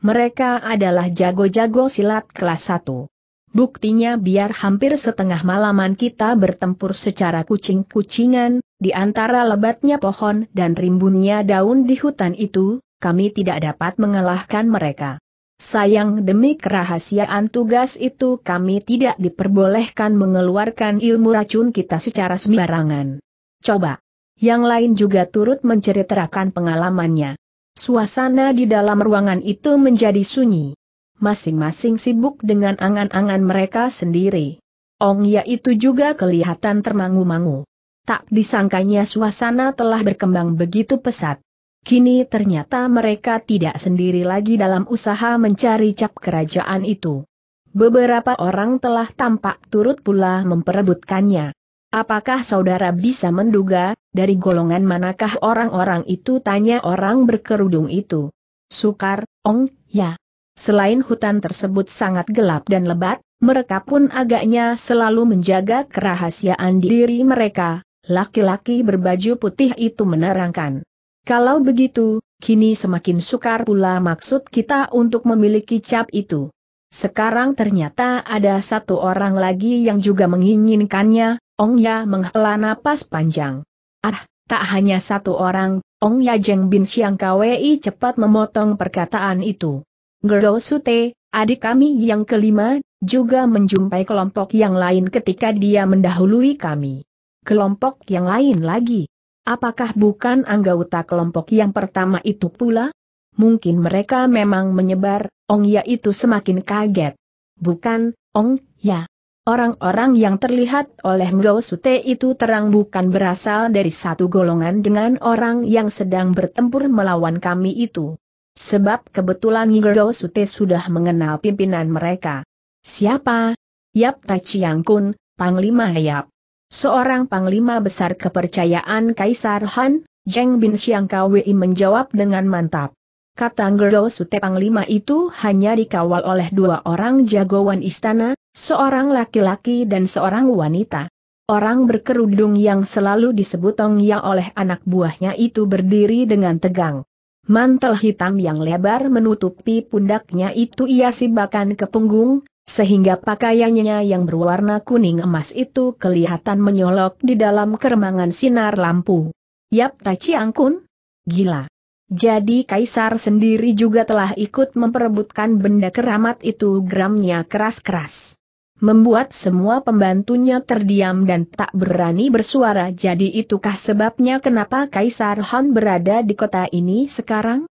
Mereka adalah jago-jago silat kelas 1. Buktinya biar hampir setengah malaman kita bertempur secara kucing-kucingan, di antara lebatnya pohon dan rimbunnya daun di hutan itu, kami tidak dapat mengalahkan mereka. Sayang demi kerahasiaan tugas itu kami tidak diperbolehkan mengeluarkan ilmu racun kita secara sembarangan. Coba. Yang lain juga turut menceritakan pengalamannya. Suasana di dalam ruangan itu menjadi sunyi. Masing-masing sibuk dengan angan-angan mereka sendiri. Ong Ya itu juga kelihatan termangu-mangu. Tak disangkanya suasana telah berkembang begitu pesat. Kini ternyata mereka tidak sendiri lagi dalam usaha mencari cap kerajaan itu. Beberapa orang telah tampak turut pula memperebutkannya. Apakah saudara bisa menduga, dari golongan manakah orang-orang itu tanya orang berkerudung itu? Sukar, Ong, ya. Selain hutan tersebut sangat gelap dan lebat, mereka pun agaknya selalu menjaga kerahasiaan diri mereka, laki-laki berbaju putih itu menerangkan. Kalau begitu, kini semakin sukar pula maksud kita untuk memiliki cap itu. Sekarang ternyata ada satu orang lagi yang juga menginginkannya, Ong Ya menghela napas panjang. Ah, tak hanya satu orang, Ong Ya Jeng Bin Siang Kwei cepat memotong perkataan itu. Gerou Sute, adik kami yang kelima, juga menjumpai kelompok yang lain ketika dia mendahului kami. Kelompok yang lain lagi, Apakah bukan anggota kelompok yang pertama itu pula? Mungkin mereka memang menyebar, Ong Ya itu semakin kaget. Bukan, Ong Ya. Orang-orang yang terlihat oleh Gao Sute itu terang bukan berasal dari satu golongan dengan orang yang sedang bertempur melawan kami itu. Sebab kebetulan Mgao Sute sudah mengenal pimpinan mereka. Siapa? Yap Tachiang Kun, Panglima Yap. Seorang panglima besar kepercayaan Kaisar Han, Jeng Bin Siang Kwi menjawab dengan mantap. Kata Ngero Sute Panglima itu hanya dikawal oleh dua orang jagoan istana, seorang laki-laki dan seorang wanita. Orang berkerudung yang selalu disebut Tong Yang oleh anak buahnya itu berdiri dengan tegang. Mantel hitam yang lebar menutupi pundaknya itu ia sibakan ke punggung, sehingga pakaiannya yang berwarna kuning emas itu kelihatan menyolok di dalam keremangan sinar lampu. Yap Tachiang Kun? Gila. Jadi Kaisar sendiri juga telah ikut memperebutkan benda keramat itu gramnya keras-keras. Membuat semua pembantunya terdiam dan tak berani bersuara jadi itukah sebabnya kenapa Kaisar Han berada di kota ini sekarang?